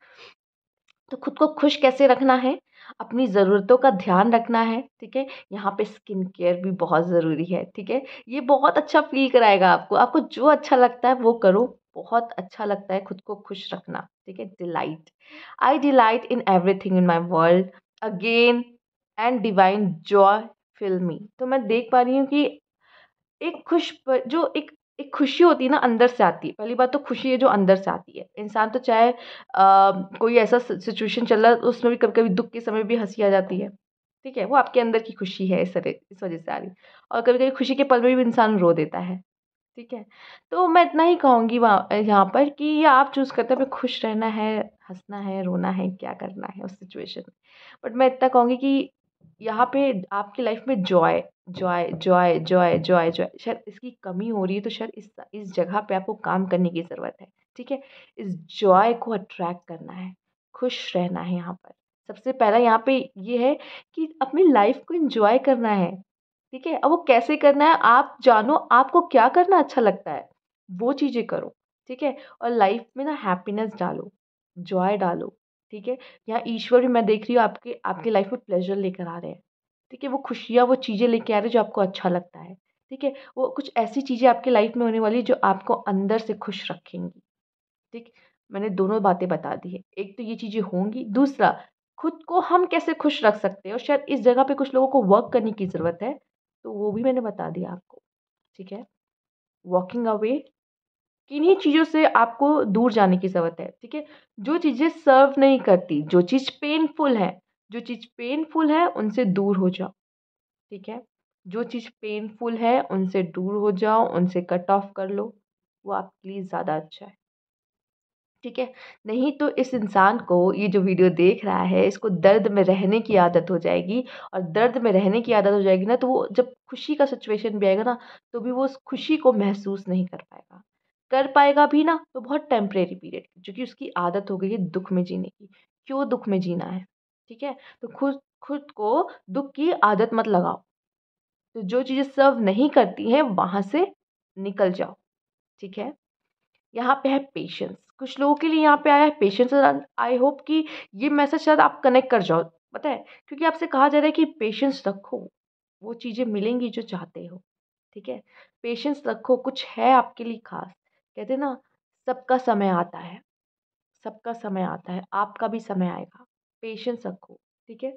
तो खुद को खुश कैसे रखना है अपनी ज़रूरतों का ध्यान रखना है ठीक है यहाँ पे स्किन केयर भी बहुत ज़रूरी है ठीक है ये बहुत अच्छा फील कराएगा आपको आपको जो अच्छा लगता है वो करो बहुत अच्छा लगता है खुद को खुश रखना ठीक है delight I delight in everything in my world again and divine joy फिल्मी तो मैं देख पा रही हूँ कि एक खुश जो एक एक खुशी होती है ना अंदर से आती है पहली बात तो खुशी है जो अंदर से आती है इंसान तो चाहे आ, कोई ऐसा सिचुएशन चल रहा है उसमें भी कभी कभी दुख के समय भी हंसी आ जाती है ठीक है वो आपके अंदर की खुशी है इस इस वजह से आ रही और कभी कभी खुशी के पल में भी इंसान रो देता है ठीक है तो मैं इतना ही कहूँगी वहाँ यहाँ पर कि ये आप चूज़ करते हैं खुश रहना है हंसना है रोना है क्या करना है उस सिचुएशन में बट मैं इतना कहूँगी कि यहाँ पे आपकी लाइफ में joy joy joy joy joy joy शायद इसकी कमी हो रही है तो शायद इस इस जगह पे आपको काम करने की ज़रूरत है ठीक है इस जॉय को अट्रैक्ट करना है खुश रहना है यहाँ पर सबसे पहला यहाँ पे ये है कि अपनी लाइफ को इन्जॉय करना है ठीक है अब वो कैसे करना है आप जानो आपको क्या करना अच्छा लगता है वो चीज़ें करो ठीक है और लाइफ में ना हैप्पीनेस डालो जॉय डालो ठीक है यहाँ ईश्वर भी मैं देख रही हूँ आपके आपके लाइफ हाँ। में प्लेजर लेकर आ रहे हैं ठीक है वो खुशियाँ वो चीज़ें लेके आ रहे हैं जो आपको अच्छा लगता है ठीक है वो कुछ ऐसी चीज़ें आपके लाइफ में होने वाली है जो आपको अंदर से खुश रखेंगी ठीक मैंने दोनों बातें बता दी है एक तो ये चीज़ें होंगी दूसरा खुद को हम कैसे खुश रख सकते हैं और शायद इस जगह पे कुछ लोगों को वर्क करने की ज़रूरत है तो वो भी मैंने बता दिया आपको ठीक है वॉकिंग अवे किन्हीं चीज़ों से आपको दूर जाने की ज़रूरत है ठीक है जो चीज़ें सर्व नहीं करती जो चीज़ पेनफुल है जो चीज़ पेनफुल है उनसे दूर हो जाओ ठीक है जो चीज़ पेनफुल है उनसे दूर हो जाओ उनसे कट ऑफ कर लो वो आपके लिए ज़्यादा अच्छा है ठीक है नहीं तो इस इंसान को ये जो वीडियो देख रहा है इसको दर्द में रहने की आदत हो जाएगी और दर्द में रहने की आदत हो जाएगी ना तो वो जब खुशी का सिचुएशन भी आएगा ना तो भी वो उस खुशी को महसूस नहीं कर पाएगा कर पाएगा भी ना तो बहुत टेम्परेरी पीरियड जो कि उसकी आदत हो गई है दुख में जीने की क्यों दुख में जीना है ठीक है तो खुद खुद को दुख की आदत मत लगाओ तो जो चीज़ें सर्व नहीं करती हैं वहाँ से निकल जाओ ठीक है यहाँ पे है पेशेंस कुछ लोगों के लिए यहाँ पे आया है पेशेंस आई होप कि ये मैसेज शायद आप कनेक्ट कर जाओ पता है क्योंकि आपसे कहा जा रहा है कि पेशेंस रखो वो चीज़ें मिलेंगी जो चाहते हो ठीक है पेशेंस रखो कुछ है आपके लिए खास कहते हैं ना सबका समय आता है सबका समय आता है आपका भी समय आएगा पेशेंस रखो ठीक है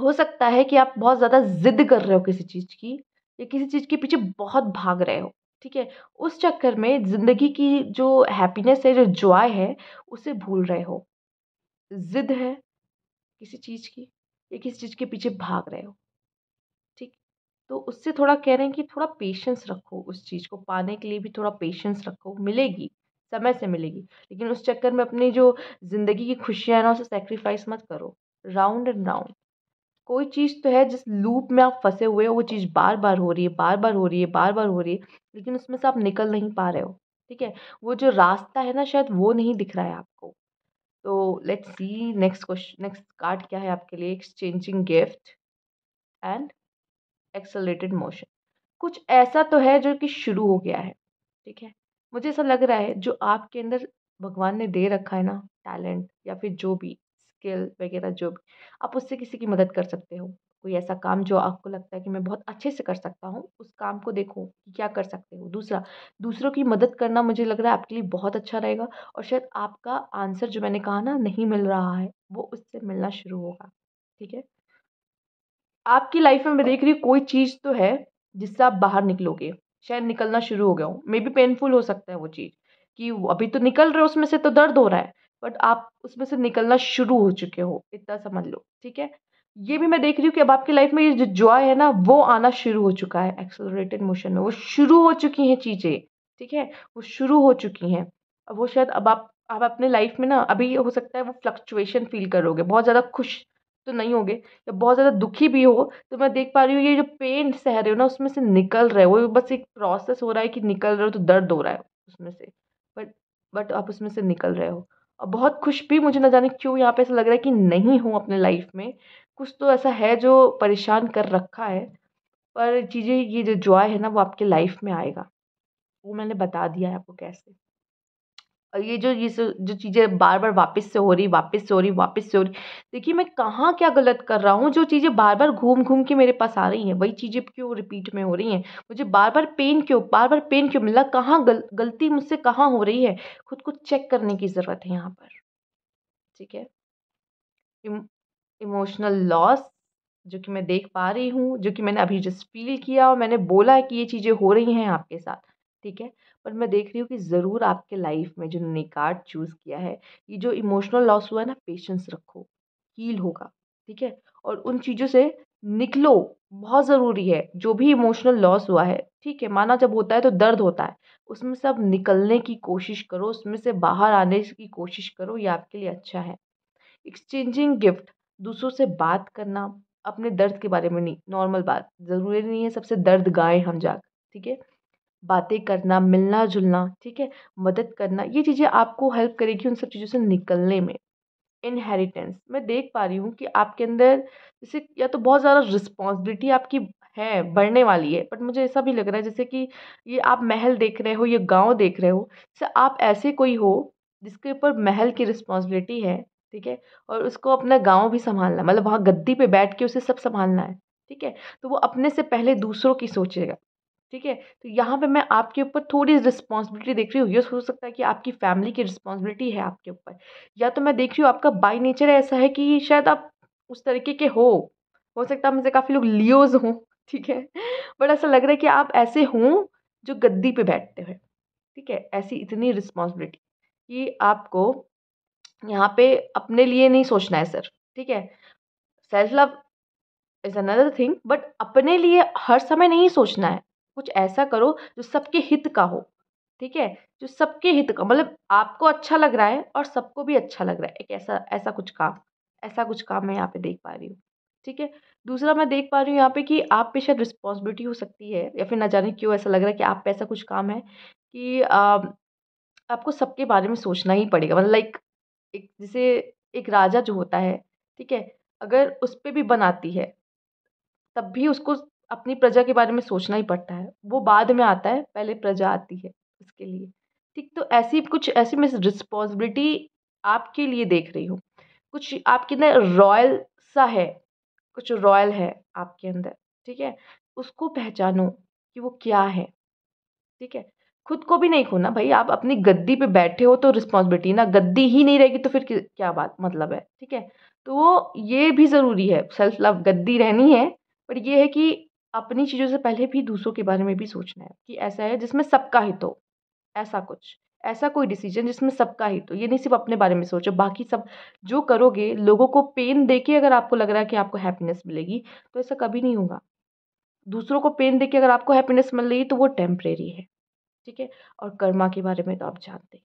हो सकता है कि आप बहुत ज़्यादा जिद कर रहे हो किसी चीज़ की या किसी चीज़ के पीछे बहुत भाग रहे हो ठीक है उस चक्कर में ज़िंदगी की जो हैप्पीनेस है जो जॉय है उसे भूल रहे हो जिद है किसी चीज़ की या किसी चीज़ के पीछे भाग रहे हो तो उससे थोड़ा कह रहे हैं कि थोड़ा पेशेंस रखो उस चीज़ को पाने के लिए भी थोड़ा पेशेंस रखो मिलेगी समय से मिलेगी लेकिन उस चक्कर में अपनी जो ज़िंदगी की खुशियाँ हैं ना उसे सेक्रीफाइस मत करो राउंड एंड राउंड कोई चीज़ तो है जिस लूप में आप फंसे हुए हो वो चीज़ बार बार हो रही है बार बार हो रही है बार बार हो रही है लेकिन उसमें से आप निकल नहीं पा रहे हो ठीक है वो जो रास्ता है ना शायद वो नहीं दिख रहा है आपको तो let's see next question next card क्या है आपके लिए exchanging gift and accelerated motion कुछ ऐसा तो है जो कि शुरू हो गया है ठीक है मुझे ऐसा लग रहा है जो आपके अंदर भगवान ने दे रखा है ना टैलेंट या फिर जो भी स्किल वगैरह जो भी आप उससे किसी की मदद कर सकते हो कोई ऐसा काम जो आपको लगता है कि मैं बहुत अच्छे से कर सकता हूँ उस काम को देखो कि क्या कर सकते हो दूसरा दूसरों की मदद करना मुझे लग रहा है आपके लिए बहुत अच्छा रहेगा और शायद आपका आंसर जो मैंने कहा ना नहीं मिल रहा है वो उससे मिलना शुरू होगा ठीक है आपकी लाइफ में मैं देख रही हूँ कोई चीज़ तो है जिससे आप बाहर निकलोगे शायद निकलना शुरू हो गया हो मे बी पेनफुल हो सकता है वो चीज़ कि अभी तो निकल रहे हो उसमें से तो दर्द हो रहा है बट आप उसमें से निकलना शुरू हो चुके हो इतना समझ लो ठीक है ये भी मैं देख रही हूँ कि अब आपकी लाइफ में ये जो जॉय है ना वो आना शुरू हो चुका है एक्सलोरेटेड मोशन में वो शुरू हो चुकी हैं चीज़ें ठीक है वो शुरू हो चुकी हैं अब वो शायद अब आप आप अपने लाइफ में ना अभी हो सकता है वो फ्लक्चुएशन फील करोगे बहुत ज़्यादा खुश तो नहीं होंगे या बहुत ज़्यादा दुखी भी हो तो मैं देख पा रही हूँ ये जो पेन सह रहे हो ना उसमें से निकल रहे हो बस एक प्रोसेस हो रहा है कि निकल रहे हो तो दर्द हो रहा है उसमें से बट बट आप उसमें से निकल रहे हो और बहुत खुश भी मुझे ना जाने क्यों यहाँ पे ऐसा लग रहा है कि नहीं हूँ अपने लाइफ में कुछ तो ऐसा है जो परेशान कर रखा है पर चीज़ें ये जो जॉय है ना वो आपके लाइफ में आएगा वो मैंने बता दिया है आपको कैसे और ये जो ये जो चीज़ें बार बार वापस से हो रही वापस से हो रही वापस से हो रही देखिए मैं कहाँ क्या गलत कर रहा हूँ जो चीज़ें बार बार घूम घूम के मेरे पास आ रही हैं वही चीज़ें क्यों रिपीट में हो रही हैं मुझे बार बार पेन क्यों बार बार पेन क्यों मिल रहा कहाँ गल, गलती मुझसे कहाँ हो रही है खुद को चेक करने की ज़रूरत है यहाँ पर ठीक है इमोशनल लॉस जो कि मैं देख पा रही हूँ जो कि मैंने अभी जस्ट फील किया और मैंने बोला कि ये चीज़ें हो रही हैं आपके साथ ठीक है पर मैं देख रही हूँ कि ज़रूर आपके लाइफ में जिन्होंने कार्ड चूज़ किया है ये जो इमोशनल लॉस हुआ है ना पेशेंस रखो हील होगा ठीक है और उन चीज़ों से निकलो बहुत ज़रूरी है जो भी इमोशनल लॉस हुआ है ठीक है माना जब होता है तो दर्द होता है उसमें से अब निकलने की कोशिश करो उसमें से बाहर आने की कोशिश करो ये आपके लिए अच्छा है एक्सचेंजिंग गिफ्ट दूसरों से बात करना अपने दर्द के बारे में नहीं नॉर्मल बात ज़रूरी नहीं है सबसे दर्द गाएँ हम जाकर ठीक है बातें करना मिलना जुलना ठीक है मदद करना ये चीज़ें आपको हेल्प करेगी उन सब चीज़ों से निकलने में इनहेरिटेंस मैं देख पा रही हूँ कि आपके अंदर जैसे या तो बहुत ज़्यादा रिस्पॉन्सिबिलिटी आपकी है बढ़ने वाली है बट मुझे ऐसा भी लग रहा है जैसे कि ये आप महल देख रहे हो ये गांव देख रहे हो जैसे आप ऐसे कोई हो जिसके ऊपर महल की रिस्पॉन्सिबिलिटी है ठीक है और उसको अपना गांव भी संभालना मतलब वहाँ गद्दी पे बैठ के उसे सब संभालना है ठीक है तो वो अपने से पहले दूसरों की सोचेगा ठीक है तो यहाँ पे मैं आपके ऊपर थोड़ी रिस्पॉन्सिबिलिटी देख रही हूँ ये हो सकता है कि आपकी फैमिली की रिस्पॉन्सिबिलिटी है आपके ऊपर या तो मैं देख रही हूँ आपका बाई नेचर ऐसा है कि शायद आप उस तरीके के हो हो सकता है मुझे काफ़ी लोग लियोज हों ठीक है बट ऐसा लग रहा है कि आप ऐसे हों जो गद्दी पे बैठते हैं ठीक है ऐसी इतनी रिस्पॉन्सिबिलिटी कि आपको यहाँ पे अपने लिए नहीं सोचना है सर ठीक है self love is another thing but अपने लिए हर समय नहीं सोचना है कुछ ऐसा करो जो सबके हित का हो ठीक है जो सबके हित का मतलब आपको अच्छा लग रहा है और सबको भी अच्छा लग रहा है एक ऐसा ऐसा कुछ काम ऐसा कुछ काम मैं यहाँ पे देख पा रही हूँ ठीक है दूसरा मैं देख पा रही हूँ यहाँ पे कि आप पे शायद रिस्पॉन्सिबिलिटी हो सकती है या फिर ना जाने क्यों ऐसा लग रहा है कि आप पे ऐसा कुछ काम है कि आ, आपको सबके बारे में सोचना ही पड़ेगा मतलब लाइक एक जैसे एक राजा जो होता है ठीक है अगर उस पर भी बनाती है तब भी उसको अपनी प्रजा के बारे में सोचना ही पड़ता है वो बाद में आता है पहले प्रजा आती है उसके लिए ठीक तो ऐसी कुछ ऐसी मैं रिस्पॉन्सिबिलिटी आपके लिए देख रही हूँ कुछ आपके अंदर रॉयल सा है कुछ रॉयल है आपके अंदर ठीक है उसको पहचानो कि वो क्या है ठीक है खुद को भी नहीं खोना भाई आप अपनी गद्दी पे बैठे हो तो रिस्पॉन्सिबिलिटी ना गद्दी ही नहीं रहेगी तो फिर क्या बात मतलब है ठीक है तो वो ये भी ज़रूरी है सेल्फ लव गद्दी रहनी है पर ये है कि अपनी चीज़ों से पहले भी दूसरों के बारे में भी सोचना है कि ऐसा है जिसमें सबका हित हो ऐसा कुछ ऐसा कोई डिसीजन जिसमें सबका हित हो ये नहीं सिर्फ अपने बारे में सोचो बाकी सब जो करोगे लोगों को पेन दे के अगर आपको लग रहा है कि आपको हैप्पीनेस मिलेगी तो ऐसा कभी नहीं होगा दूसरों को पेन दे के अगर आपको हैप्पीनेस मिल रही तो वो टेम्परेरी है ठीक है और कर्मा के बारे में तो आप जानते हैं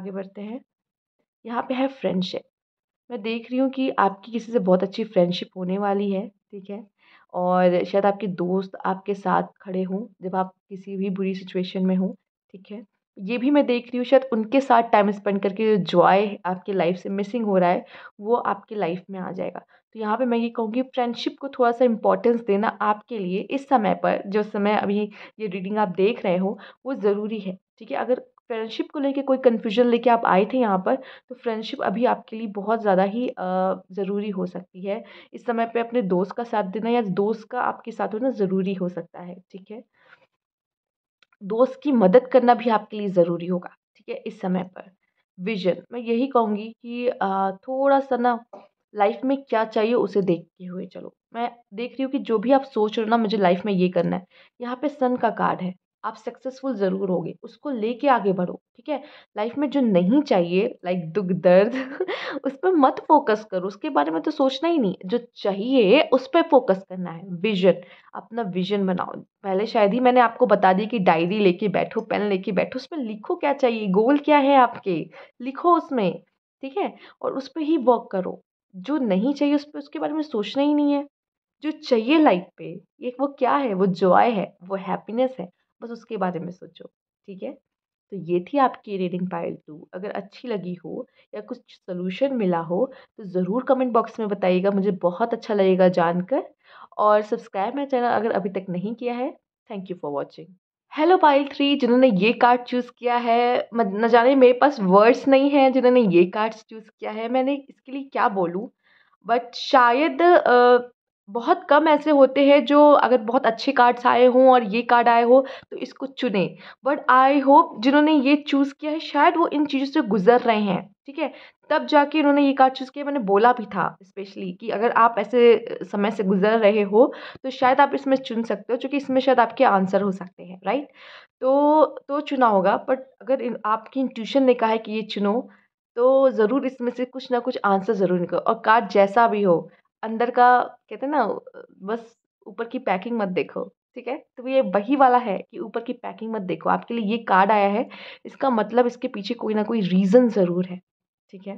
आगे बढ़ते हैं यहाँ पे है फ्रेंडशिप मैं देख रही हूँ कि आपकी किसी से बहुत अच्छी फ्रेंडशिप होने वाली है ठीक है और शायद आपके दोस्त आपके साथ खड़े हों जब आप किसी भी बुरी सिचुएशन में हों ठीक है ये भी मैं देख रही हूँ शायद उनके साथ टाइम स्पेंड करके जो जॉय आपके लाइफ से मिसिंग हो रहा है वो आपके लाइफ में आ जाएगा तो यहाँ पे मैं ये कहूँगी फ्रेंडशिप को थोड़ा सा इम्पोर्टेंस देना आपके लिए इस समय पर जो समय अभी ये रीडिंग आप देख रहे हो वो ज़रूरी है ठीक है अगर फ्रेंडशिप को लेके कोई कन्फ्यूजन लेके आप आए थे यहाँ पर तो फ्रेंडशिप अभी आपके लिए बहुत ज़्यादा ही ज़रूरी हो सकती है इस समय पे अपने दोस्त का साथ देना या दोस्त का आपके साथ होना ज़रूरी हो सकता है ठीक है दोस्त की मदद करना भी आपके लिए ज़रूरी होगा ठीक है इस समय पर विजन मैं यही कहूँगी कि थोड़ा सा ना लाइफ में क्या चाहिए उसे देखते हुए चलो मैं देख रही हूँ कि जो भी आप सोच रहे हो ना मुझे लाइफ में ये करना है यहाँ पे सन का कार्ड है आप सक्सेसफुल ज़रूर होगे उसको लेके आगे बढ़ो ठीक है लाइफ में जो नहीं चाहिए लाइक दुख दर्द उस पर मत फोकस करो उसके बारे में तो सोचना ही नहीं जो चाहिए उस पर फोकस करना है विजन अपना विजन बनाओ पहले शायद ही मैंने आपको बता दी कि डायरी लेके बैठो पेन लेके बैठो उस पर लिखो क्या चाहिए गोल क्या है आपके लिखो उसमें ठीक है और उस पर ही वर्क करो जो नहीं चाहिए उस पर उसके बारे में सोचना ही नहीं है जो चाहिए लाइफ पे ये वो क्या है वो जॉय है वो हैप्पीनेस है बस उसके बारे में सोचो ठीक है तो ये थी आपकी रीडिंग पायल टू अगर अच्छी लगी हो या कुछ सोल्यूशन मिला हो तो ज़रूर कमेंट बॉक्स में बताइएगा मुझे बहुत अच्छा लगेगा जानकर और सब्सक्राइब मेरा चैनल अगर अभी तक नहीं किया है thank you for watching hello pile three जिन्होंने ये कार्ड चूज़ किया है न जाने मेरे पास वर्ड्स नहीं हैं जिन्होंने ये कार्ड्स चूज़ किया है मैंने इसके लिए क्या बोलूँ बट शायद बहुत कम ऐसे होते हैं जो अगर बहुत अच्छे कार्ड्स आए हों और ये कार्ड आए हो तो इसको चुनें बट आई होप जिन्होंने ये चूज़ किया है शायद वो इन चीज़ों से गुजर रहे हैं ठीक है तब जाके इन्होंने ये कार्ड चूज़ किया मैंने बोला भी था स्पेशली कि अगर आप ऐसे समय से गुजर रहे हो तो शायद आप इसमें चुन सकते हो क्योंकि इसमें शायद आपके आंसर हो सकते हैं राइट तो तो चुना होगा बट अगर इन, आपकी इंट्यूशन ने कहा है कि ये चुनो तो ज़रूर इसमें से कुछ ना कुछ आंसर ज़रूर निकलो और कार्ड जैसा भी हो अंदर का कहते हैं ना बस ऊपर की पैकिंग मत देखो ठीक है तो ये वही वाला है कि ऊपर की पैकिंग मत देखो आपके लिए ये कार्ड आया है इसका मतलब इसके पीछे कोई ना कोई रीज़न ज़रूर है ठीक है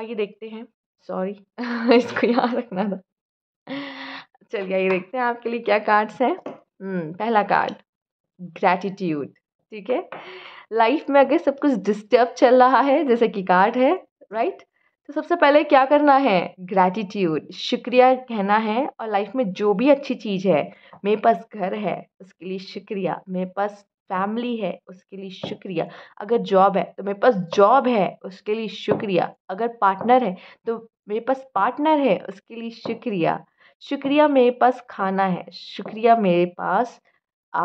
आइए देखते हैं सॉरी इसको यहाँ रखना था चलिए आइए देखते हैं आपके लिए क्या कार्ड्स हैं हम्म, पहला कार्ड ग्रैटिट्यूड ठीक है लाइफ में अगर सब कुछ डिस्टर्ब चल रहा है जैसे कि कार्ड है राइट तो सबसे पहले क्या करना है ग्रैटिट्यूड शुक्रिया कहना है और लाइफ में जो भी अच्छी चीज़ है मेरे पास घर है उसके लिए शुक्रिया मेरे पास फैमिली है उसके लिए शुक्रिया अगर जॉब है तो मेरे पास जॉब है उसके लिए शुक्रिया अगर पार्टनर है तो मेरे पास पार्टनर है उसके लिए शुक्रिया शुक्रिया मेरे पास खाना है शुक्रिया मेरे पास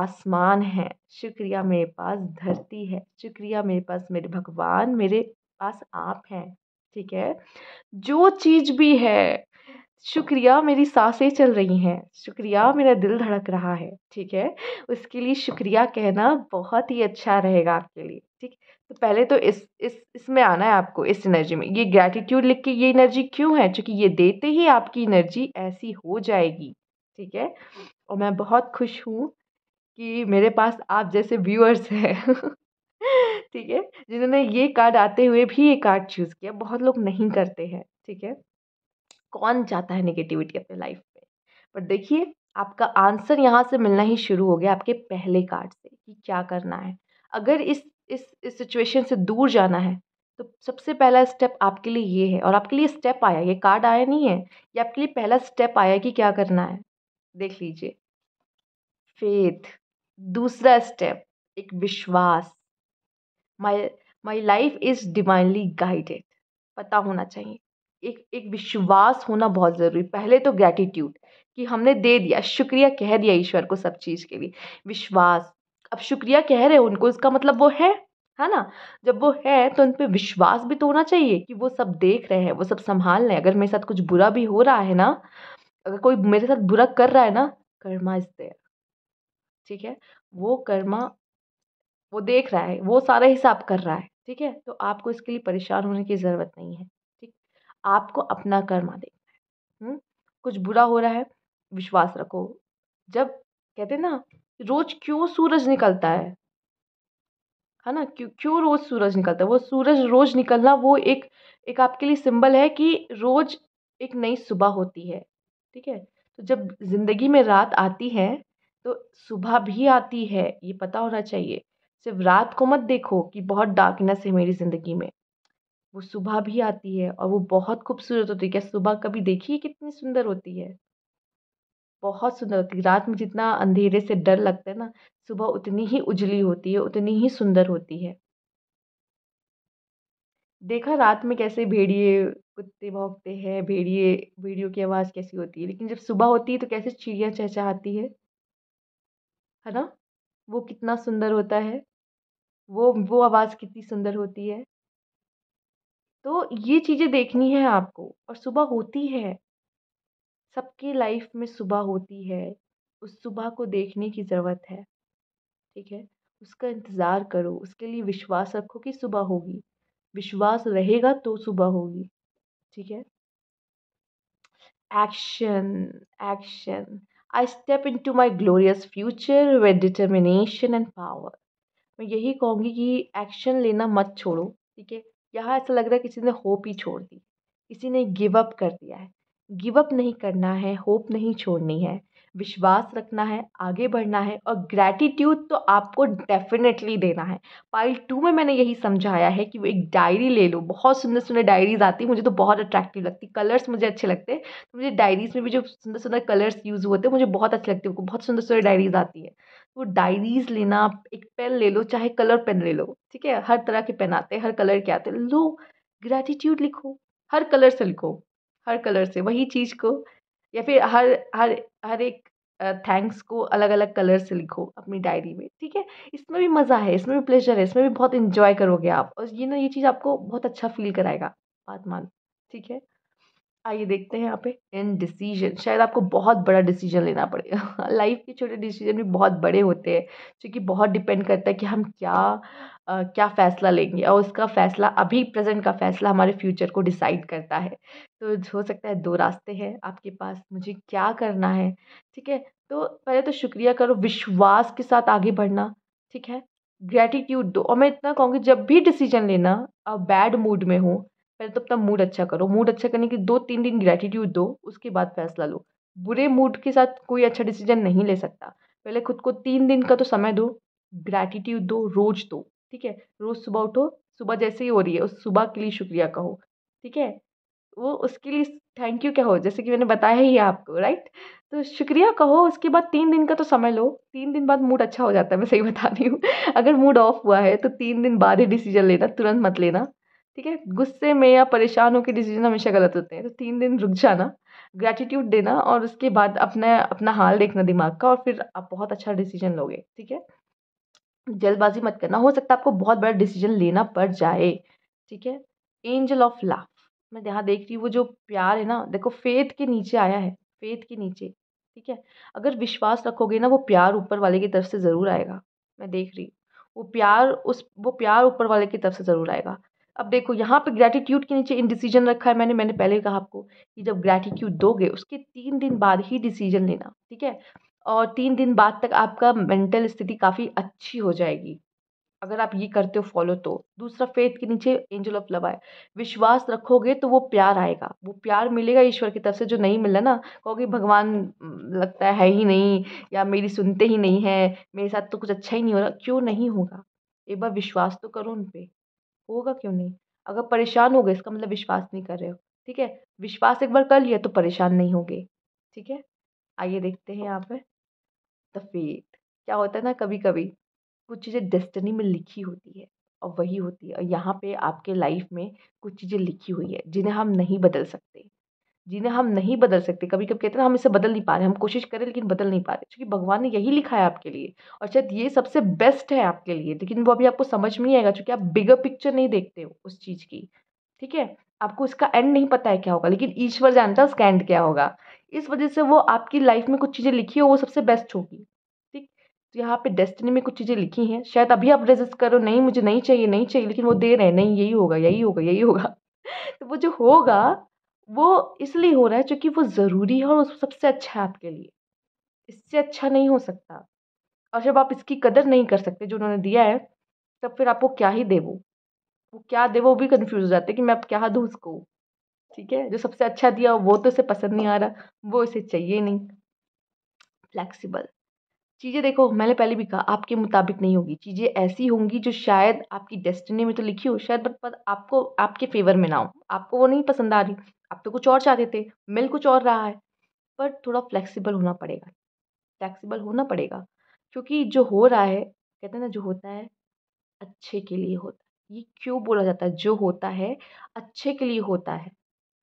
आसमान है शुक्रिया मेरे पास धरती है शुक्रिया मेरे पास मेरे भगवान मेरे पास आप हैं ठीक है जो चीज़ भी है शुक्रिया मेरी सांसें चल रही हैं शुक्रिया मेरा दिल धड़क रहा है ठीक है उसके लिए शुक्रिया कहना बहुत ही अच्छा रहेगा आपके लिए ठीक तो पहले तो इस इस इसमें आना है आपको इस एनर्जी में ये ग्रैटिट्यूड लिख के ये एनर्जी क्यों है क्योंकि ये देते ही आपकी एनर्जी ऐसी हो जाएगी ठीक है और मैं बहुत खुश हूँ कि मेरे पास आप जैसे व्यूअर्स हैं ठीक है जिन्होंने ये कार्ड आते हुए भी ये कार्ड चूज़ किया बहुत लोग नहीं करते हैं ठीक है कौन चाहता है नेगेटिविटी अपने लाइफ में पर देखिए आपका आंसर यहाँ से मिलना ही शुरू हो गया आपके पहले कार्ड से कि क्या करना है अगर इस इस इस सिचुएशन से दूर जाना है तो सबसे पहला स्टेप आपके लिए ये है और आपके लिए स्टेप आया ये कार्ड आया नहीं है ये आपके लिए पहला स्टेप आया कि क्या करना है देख लीजिए फेथ दूसरा स्टेप एक विश्वास my my life is divinely guided पता होना चाहिए एक एक विश्वास होना बहुत ज़रूरी पहले तो ग्रैटिट्यूड कि हमने दे दिया शुक्रिया कह दिया ईश्वर को सब चीज़ के लिए विश्वास अब शुक्रिया कह रहे हो उनको इसका मतलब वो है है ना जब वो है तो उन पर विश्वास भी तो होना चाहिए कि वो सब देख रहे हैं वो सब संभाल रहे हैं अगर मेरे साथ कुछ बुरा भी हो रहा है ना अगर कोई मेरे साथ बुरा कर रहा है ना कर्मा इज देयर ठीक है वो कर्मा वो देख रहा है वो सारा हिसाब कर रहा है ठीक है तो आपको इसके लिए परेशान होने की ज़रूरत नहीं है ठीक आपको अपना कर्मा देखना है हुँ? कुछ बुरा हो रहा है विश्वास रखो जब कहते हैं ना रोज क्यों सूरज निकलता है है ना क्यों क्यों रोज सूरज निकलता है वो सूरज रोज निकलना वो एक एक आपके लिए सिंबल है कि रोज एक नई सुबह होती है ठीक है तो जब ज़िंदगी में रात आती है तो सुबह भी आती है ये पता होना चाहिए सिर्फ रात को मत देखो कि बहुत डार्कनेस है मेरी ज़िंदगी में वो सुबह भी आती है और वो बहुत खूबसूरत होती है क्या सुबह कभी देखी है कितनी सुंदर होती है बहुत सुंदर होती है रात में जितना अंधेरे से डर लगता है ना सुबह उतनी ही उजली होती है उतनी ही सुंदर होती है देखा रात में कैसे भेड़िए कुत्ते भोंगते हैं भेड़िए भेड़ियों की आवाज़ कैसी होती है लेकिन जब सुबह होती है तो कैसे चिड़िया चहचहाती है है ना वो कितना सुंदर होता है वो वो आवाज़ कितनी सुंदर होती है तो ये चीज़ें देखनी है आपको और सुबह होती है सबके लाइफ में सुबह होती है उस सुबह को देखने की ज़रूरत है ठीक है उसका इंतज़ार करो उसके लिए विश्वास रखो कि सुबह होगी विश्वास रहेगा तो सुबह होगी ठीक है action action I step into my glorious future with determination and power मैं यही कहूँगी कि एक्शन लेना मत छोड़ो ठीक है यहाँ ऐसा लग रहा है किसी ने होप ही छोड़ दी किसी ने गिव अप कर दिया है गिव अप नहीं करना है होप नहीं छोड़नी है विश्वास रखना है आगे बढ़ना है और ग्रैटिट्यूड तो आपको डेफिनेटली देना है पाइल टू में मैंने यही समझाया है कि वो एक डायरी ले लो बहुत सुंदर सुंदर डायरीज आती मुझे तो बहुत अट्रैक्टिव लगती कलर्स मुझे अच्छे लगते हैं तो मुझे डायरीज में भी जो सुंदर सुंदर कलर्स यूज़ होते हैं मुझे बहुत अच्छे लगते हैं बहुत सुंदर सुंदर डायरीज आती है तो डायरीज लेना एक पेन ले लो चाहे कलर पेन ले लो ठीक है हर तरह के पेन आते हैं हर कलर के आते हैं लो ग्रैटिट्यूड लिखो हर कलर से लिखो हर कलर से वही चीज़ को या फिर हर हर हर एक थैंक्स को अलग अलग कलर से लिखो अपनी डायरी में ठीक है इसमें भी मज़ा है इसमें भी प्लेजर है इसमें भी बहुत इन्जॉय करोगे आप और ये ना ये चीज़ आपको बहुत अच्छा फील कराएगा बात मान ठीक है आइए देखते हैं यहाँ पे इन डिसीजन शायद आपको बहुत बड़ा डिसीजन लेना पड़ेगा लाइफ के छोटे डिसीजन भी बहुत बड़े होते हैं क्योंकि बहुत डिपेंड करता है कि हम क्या आ, क्या फ़ैसला लेंगे और उसका फ़ैसला अभी प्रेजेंट का फ़ैसला हमारे फ्यूचर को डिसाइड करता है तो हो सकता है दो रास्ते हैं आपके पास मुझे क्या करना है ठीक है तो पहले तो शुक्रिया करो विश्वास के साथ आगे बढ़ना ठीक है ग्रैटिट्यूड दो और मैं इतना कहूँगी जब भी डिसीजन लेना बैड मूड में हूँ पहले तो अपना मूड अच्छा करो मूड अच्छा करने के दो तीन दिन ग्रैटिट्यूड दो उसके बाद फैसला लो बुरे मूड के साथ कोई अच्छा डिसीजन नहीं ले सकता पहले खुद को तीन दिन का तो समय दो ग्रैटिट्यूड दो रोज दो ठीक है रोज सुबह उठो सुबह जैसे ही हो रही है उस सुबह के लिए शुक्रिया कहो ठीक है वो उसके लिए थैंक यू कहो जैसे कि मैंने बताया ही है आपको राइट तो शुक्रिया कहो उसके बाद तीन दिन का तो समय लो तीन दिन बाद मूड अच्छा हो जाता है मैं सही बता रही हूँ अगर मूड ऑफ हुआ है तो तीन दिन बाद ही डिसीजन लेना तुरंत मत लेना ठीक है गुस्से में या परेशान होकर डिसीजन हमेशा गलत होते हैं तो तीन दिन रुक जाना ग्रेटिट्यूड देना और उसके बाद अपना अपना हाल देखना दिमाग का और फिर आप बहुत अच्छा डिसीजन लोगे ठीक है जल्दबाजी मत करना हो सकता है आपको बहुत बड़ा डिसीजन लेना पड़ जाए ठीक है एंजल ऑफ लाफ मैं यहाँ देख रही हूँ वो जो प्यार है ना देखो फेथ के नीचे आया है फेथ के नीचे ठीक है अगर विश्वास रखोगे ना वो प्यार ऊपर वाले की तरफ से ज़रूर आएगा मैं देख रही हूँ वो प्यार उस वो प्यार ऊपर वाले की तरफ से ज़रूर आएगा अब देखो यहाँ पे ग्रैटिट्यूड के नीचे डिसीजन रखा है मैंने मैंने पहले कहा आपको कि जब ग्रेटिट्यूड दोगे उसके तीन दिन बाद ही डिसीजन लेना ठीक है और तीन दिन बाद तक आपका मेंटल स्थिति काफ़ी अच्छी हो जाएगी अगर आप ये करते हो फॉलो तो दूसरा फेथ के नीचे एंजल ऑफ लव आए विश्वास रखोगे तो वो प्यार आएगा वो प्यार मिलेगा ईश्वर की तरफ से जो नहीं मिल रहा ना कहोगे भगवान लगता है ही नहीं या मेरी सुनते ही नहीं है मेरे साथ तो कुछ अच्छा ही नहीं हो रहा क्यों नहीं होगा एक बार विश्वास तो करो उन पर होगा क्यों नहीं अगर परेशान हो गए इसका मतलब विश्वास नहीं कर रहे हो ठीक है विश्वास एक बार कर लिया तो परेशान नहीं होगे ठीक है आइए देखते हैं यहाँ पर द क्या होता है ना कभी कभी कुछ चीज़ें डेस्टनी में लिखी होती है और वही होती है और यहाँ पे आपके लाइफ में कुछ चीज़ें लिखी हुई है जिन्हें हम नहीं बदल सकते जिन्हें हम नहीं बदल सकते कभी कभी कहते हैं हम इसे बदल नहीं पा रहे हम कोशिश करें लेकिन बदल नहीं पा रहे क्योंकि भगवान ने यही लिखा है आपके लिए और शायद ये सबसे बेस्ट है आपके लिए लेकिन वो अभी आपको समझ में नहीं आएगा क्योंकि आप बिगर पिक्चर नहीं देखते हो उस चीज़ की ठीक है आपको इसका एंड नहीं पता है क्या होगा लेकिन ईश्वर जानता है उसका एंड क्या होगा इस वजह से वो आपकी लाइफ में कुछ चीज़ें लिखी हो वो सबसे बेस्ट होगी ठीक तो यहाँ पे डेस्टिनी में कुछ चीज़ें लिखी हैं शायद अभी आप रेजिस्ट करो नहीं मुझे नहीं चाहिए नहीं चाहिए लेकिन वो दे रहे हैं नहीं यही होगा यही होगा यही होगा तो वो जो होगा वो इसलिए हो रहा है क्योंकि वो ज़रूरी है और सबसे अच्छा है आपके लिए इससे अच्छा नहीं हो सकता और जब आप इसकी कदर नहीं कर सकते जो उन्होंने दिया है तब फिर आपको क्या ही दे वो वो क्या दे वो भी कन्फ्यूज हो जाते कि मैं अब क्या दूँ उसको ठीक है जो सबसे अच्छा दिया वो तो इसे पसंद नहीं आ रहा वो इसे चाहिए नहीं फ्लैक्सीबल चीज़ें देखो मैंने पहले भी कहा आपके मुताबिक नहीं होगी चीज़ें ऐसी होंगी जो शायद आपकी डेस्टिनी में तो लिखी हो शायद बट पर आपको आपके फेवर में ना हो आपको वो नहीं पसंद आ रही आप तो कुछ और चाहते थे मिल कुछ और रहा है पर थोड़ा फ्लेक्सिबल होना पड़ेगा फ्लेक्सिबल होना पड़ेगा क्योंकि जो हो रहा है कहते हैं ना जो होता है अच्छे के लिए होता है ये क्यों बोला जाता है जो होता है अच्छे के लिए होता है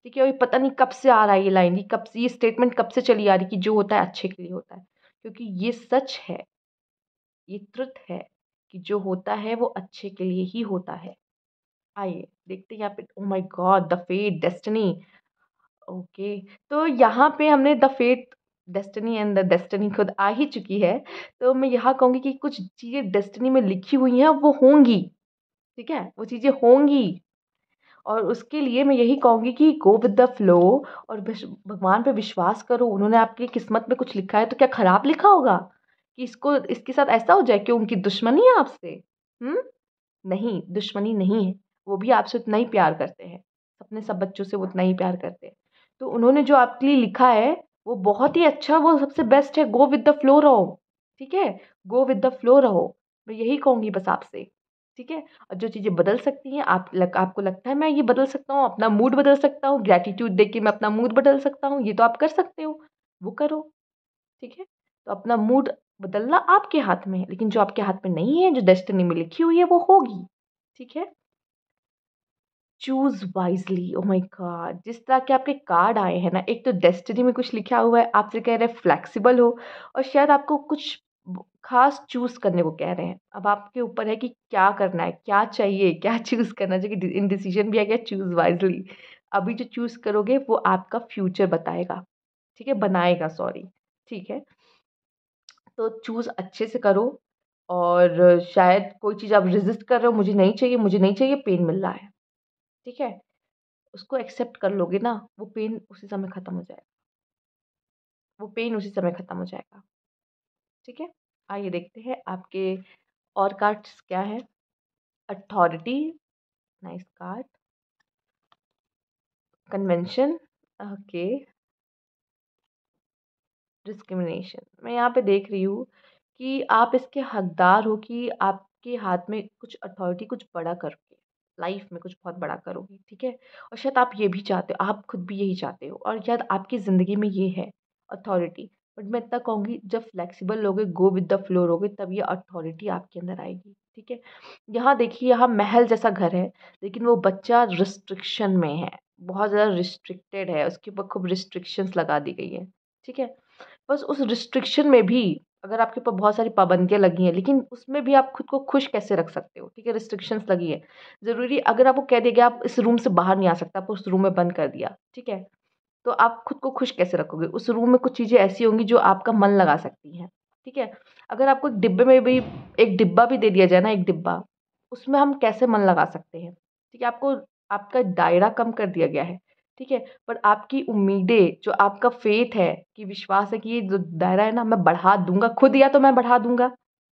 ठीक है अभी पता नहीं कब से आ रहा है ये लाइन ये कब से ये स्टेटमेंट कब से चली आ रही कि जो होता है अच्छे के लिए होता है क्योंकि ये सच है ये त्रुत है कि जो होता है वो अच्छे के लिए ही होता है आइए देखते हैं यहाँ पे oh my God the fate destiny okay तो यहाँ पे हमने the fate destiny and the destiny खुद आ ही चुकी है तो मैं यहाँ कहूँगी कि कुछ चीज़ें डेस्टिनी में लिखी हुई हैं वो होंगी ठीक है वो चीज़ें होंगी और उसके लिए मैं यही कहूँगी कि गो विद द फ्लो और भगवान पे विश्वास करो उन्होंने आपकी किस्मत में कुछ लिखा है तो क्या ख़राब लिखा होगा कि इसको इसके साथ ऐसा हो जाए कि उनकी दुश्मनी है आपसे हम्म? नहीं दुश्मनी नहीं है वो भी आपसे उतना ही प्यार करते हैं अपने सब बच्चों से वो उतना ही प्यार करते हैं तो उन्होंने जो आपके लिए लिखा है वो बहुत ही अच्छा वो सबसे बेस्ट है गो विद द फ्लो रहो ठीक है गो विद द फ्लो रहो मैं यही कहूँगी बस आपसे ठीक है और जो चीज़ें बदल सकती हैं आप लग, आपको लगता है मैं ये बदल सकता हूँ अपना मूड बदल सकता हूँ ग्रैटिट्यूड देख के मैं अपना मूड बदल सकता हूँ ये तो आप कर सकते हो वो करो ठीक है तो अपना मूड बदलना आपके हाथ में है लेकिन जो आपके हाथ में नहीं है जो डेस्टिनी में लिखी हुई है वो होगी ठीक है choose wisely oh my God जिस तरह के आपके कार्ड आए हैं ना एक तो डेस्टिनी में कुछ लिखा हुआ है आपसे कह रहे हैं फ्लैक्सीबल हो और शायद आपको कुछ खास चूज करने को कह रहे हैं अब आपके ऊपर है कि क्या करना है क्या चाहिए क्या चूज करना चाहिए इन डिसीजन भी आ गया चूज वाइजली अभी जो चूज करोगे वो आपका फ्यूचर बताएगा ठीक है बनाएगा सॉरी ठीक है तो चूज अच्छे से करो और शायद कोई चीज़ आप रिजिस्ट कर रहे हो मुझे नहीं चाहिए मुझे नहीं चाहिए पेन मिल रहा है ठीक है उसको एक्सेप्ट कर लोगे ना वो पेन उसी समय ख़त्म हो जाएगा वो पेन उसी समय ख़त्म हो जाएगा ठीक है आइए देखते हैं आपके और कार्ड्स क्या है authority nice card convention okay discrimination मैं यहाँ पे देख रही हूँ कि आप इसके हकदार हो कि आपके हाथ में कुछ अथॉरिटी कुछ बड़ा कर लाइफ में कुछ बहुत बड़ा करोगे ठीक है और शायद आप ये भी चाहते हो आप खुद भी यही चाहते हो और शायद आपकी ज़िंदगी में ये है अथॉरिटी बट मैं इतना कहूँगी जब फ्लेक्सिबल लोगे गो विद द फ्लो रहोगे तब ये अथॉरिटी आपके अंदर आएगी ठीक है यहाँ देखिए यहाँ महल जैसा घर है लेकिन वो बच्चा रिस्ट्रिक्शन में है बहुत ज़्यादा रिस्ट्रिक्टेड है उसके ऊपर खूब रिस्ट्रिक्शंस लगा दी गई है ठीक है बस उस रिस्ट्रिक्शन में भी अगर आपके ऊपर बहुत सारी पाबंदियाँ लगी हैं लेकिन उसमें भी आप खुद को खुश कैसे रख सकते हो ठीक है रिस्ट्रिक्शंस लगी है ज़रूरी अगर आपको कह दिया गया आप इस रूम से बाहर नहीं आ सकते आपको उस रूम में बंद कर दिया ठीक है तो आप खुद को खुश कैसे रखोगे उस रूम में कुछ चीज़ें ऐसी होंगी जो आपका मन लगा सकती हैं ठीक है अगर आपको एक डिब्बे में भी एक डिब्बा भी दे दिया जाए ना एक डिब्बा उसमें हम कैसे मन लगा सकते हैं ठीक है आपको आपका दायरा कम कर दिया गया है ठीक है पर आपकी उम्मीदें जो आपका फेथ है कि विश्वास है कि ये जो दायरा है ना मैं बढ़ा दूंगा खुद या तो मैं बढ़ा दूंगा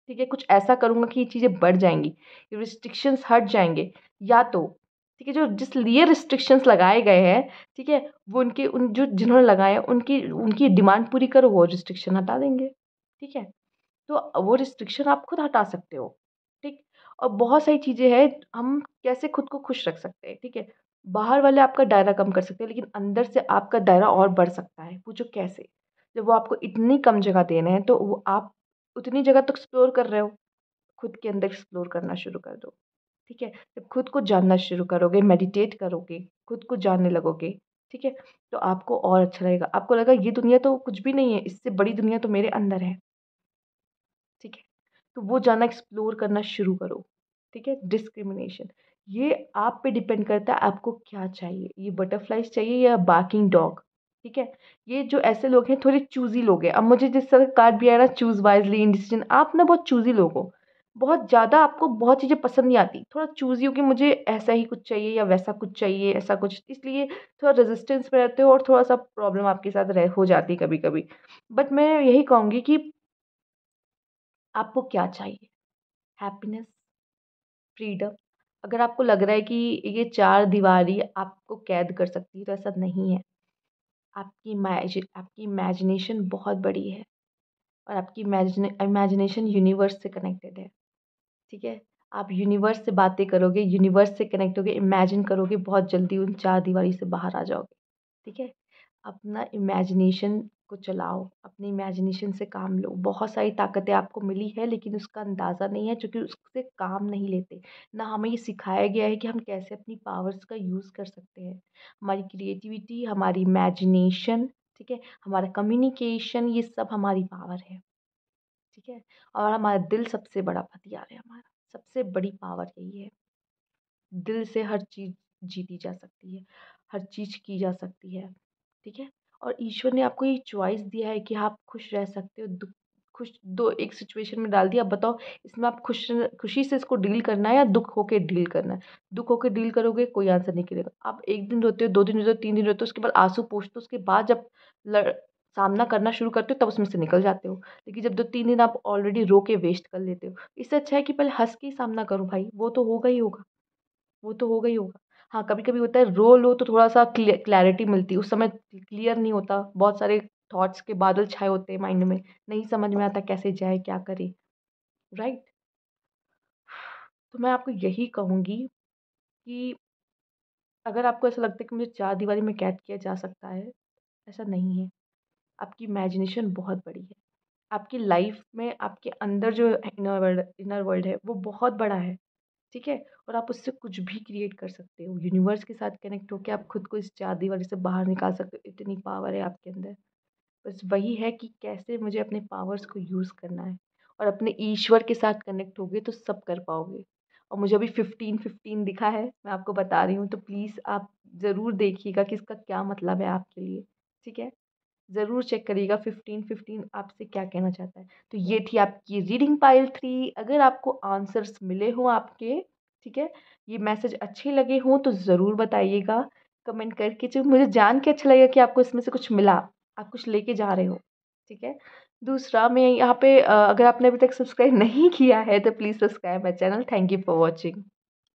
ठीक है कुछ ऐसा करूंगा कि ये चीज़ें बढ़ जाएंगी रिस्ट्रिक्शंस हट जाएंगे या तो ठीक है जो जिस लिए रिस्ट्रिक्शंस लगाए गए हैं ठीक है वो उनके उन जो जिन्होंने लगाए हैं उनकी उनकी डिमांड पूरी करो वो रिस्ट्रिक्शन हटा देंगे ठीक है तो वो रिस्ट्रिक्शन आप खुद हटा सकते हो ठीक और बहुत सारी चीज़ें हैं हम कैसे खुद को खुश रख सकते हैं ठीक है बाहर वाले आपका दायरा कम कर सकते हैं लेकिन अंदर से आपका दायरा और बढ़ सकता है पूछो कैसे जब वो आपको इतनी कम जगह दे रहे हैं तो वो आप उतनी जगह तो एक्सप्लोर कर रहे हो खुद के अंदर एक्सप्लोर करना शुरू कर दो ठीक है जब खुद को जानना शुरू करोगे मेडिटेट करोगे खुद को जानने लगोगे ठीक है तो आपको और अच्छा लगेगा आपको लगा ये दुनिया तो कुछ भी नहीं है इससे बड़ी दुनिया तो मेरे अंदर है ठीक है तो वो जाना एक्सप्लोर करना शुरू करो ठीक है डिस्क्रिमिनेशन ये आप पे डिपेंड करता है आपको क्या चाहिए ये बटरफ्लाइज चाहिए या बाकिंग डॉग ठीक है ये जो ऐसे लोग हैं थोड़े चूजी लोग हैं अब मुझे जिस तरह कार्ड भी आया ना चूज़ वाइजली इन डिसीजन आप ना बहुत चूजी लोग हो बहुत ज़्यादा आपको बहुत चीज़ें पसंद नहीं आती थोड़ा चूजी हो कि मुझे ऐसा ही कुछ चाहिए या वैसा कुछ चाहिए ऐसा कुछ इसलिए थोड़ा रेजिस्टेंस में रहते हो और थोड़ा सा प्रॉब्लम आपके साथ रह हो जाती है कभी कभी बट मैं यही कहूँगी कि आपको क्या चाहिए हैप्पीनेस फ्रीडम अगर आपको लग रहा है कि ये चार दीवारी आपको कैद कर सकती है तो ऐसा नहीं है आपकी इमेज आपकी इमेजिनेशन बहुत बड़ी है और आपकी इमेजिनेशन यूनिवर्स से कनेक्टेड है ठीक है आप यूनिवर्स से बातें करोगे यूनिवर्स से कनेक्ट होगे इमेजिन करोगे बहुत जल्दी उन चार दीवारी से बाहर आ जाओगे ठीक है अपना इमेजिनेशन को चलाओ अपने इमेजिनेशन से काम लो बहुत सारी ताकतें आपको मिली है लेकिन उसका अंदाज़ा नहीं है क्योंकि उससे काम नहीं लेते ना हमें ये सिखाया गया है कि हम कैसे अपनी पावर्स का यूज़ कर सकते हैं हमारी क्रिएटिविटी हमारी इमेजिनेशन ठीक है हमारा कम्युनिकेशन ये सब हमारी पावर है ठीक है और हमारा दिल सबसे बड़ा हथियार है हमारा सबसे बड़ी पावर यही है दिल से हर चीज़ जीती जा सकती है हर चीज़ की जा सकती है ठीक है और ईश्वर ने आपको ये चॉइस दिया है कि आप खुश रह सकते हो दुख खुश दो एक सिचुएशन में डाल दिया बताओ इसमें आप खुश खुशी से इसको डील करना है या दुख के डील करना है दुख होकर डील करोगे कोई आंसर नहीं करेगा आप एक दिन रोते हो दो दिन रोते हो तीन दिन रोते हो उसके बाद आंसू पोछते हो उसके बाद जब लड़ सामना करना शुरू करते हो तब उसमें से निकल जाते हो लेकिन जब दो तीन दिन आप ऑलरेडी रो के वेस्ट कर लेते हो इससे अच्छा है कि पहले हंस के ही सामना करो भाई वो तो होगा ही होगा वो तो होगा ही होगा हाँ कभी कभी होता है रो लो तो थोड़ा सा क्लैरिटी मिलती उस समय क्लियर नहीं होता बहुत सारे थॉट्स के बादल छाए होते हैं माइंड में नहीं समझ में आता कैसे जाए क्या करे राइट तो मैं आपको यही कहूँगी कि अगर आपको ऐसा लगता है कि मुझे चार दीवारी में कैद किया जा सकता है ऐसा नहीं है आपकी इमेजिनेशन बहुत बड़ी है आपकी लाइफ में आपके अंदर जो इनर वर्ल्ड इनर वर्ल्ड है वो बहुत बड़ा है ठीक है और आप उससे कुछ भी क्रिएट कर सकते हो यूनिवर्स के साथ कनेक्ट होकर आप खुद को इस जादी वाले से बाहर निकाल सकते हो इतनी पावर है आपके अंदर बस वही है कि कैसे मुझे अपने पावर्स को यूज़ करना है और अपने ईश्वर के साथ कनेक्ट होगे तो सब कर पाओगे और मुझे अभी फिफ्टीन फिफ्टीन दिखा है मैं आपको बता रही हूँ तो प्लीज़ आप ज़रूर देखिएगा कि इसका क्या मतलब है आपके लिए ठीक है ज़रूर चेक करिएगा फिफ्टीन फिफ्टीन आपसे क्या कहना चाहता है तो ये हम्म। थी आपकी रीडिंग पाइल थ्री अगर आपको आंसर्स मिले हों आपके ठीक है ये मैसेज अच्छे लगे हों तो ज़रूर बताइएगा कमेंट करके जो मुझे जान के अच्छा लगेगा कि आपको इसमें से कुछ मिला आप कुछ लेके जा रहे हो ठीक है दूसरा मैं यहाँ पे अगर आपने अभी तक सब्सक्राइब नहीं किया है तो please subscribe my channel thank you for watching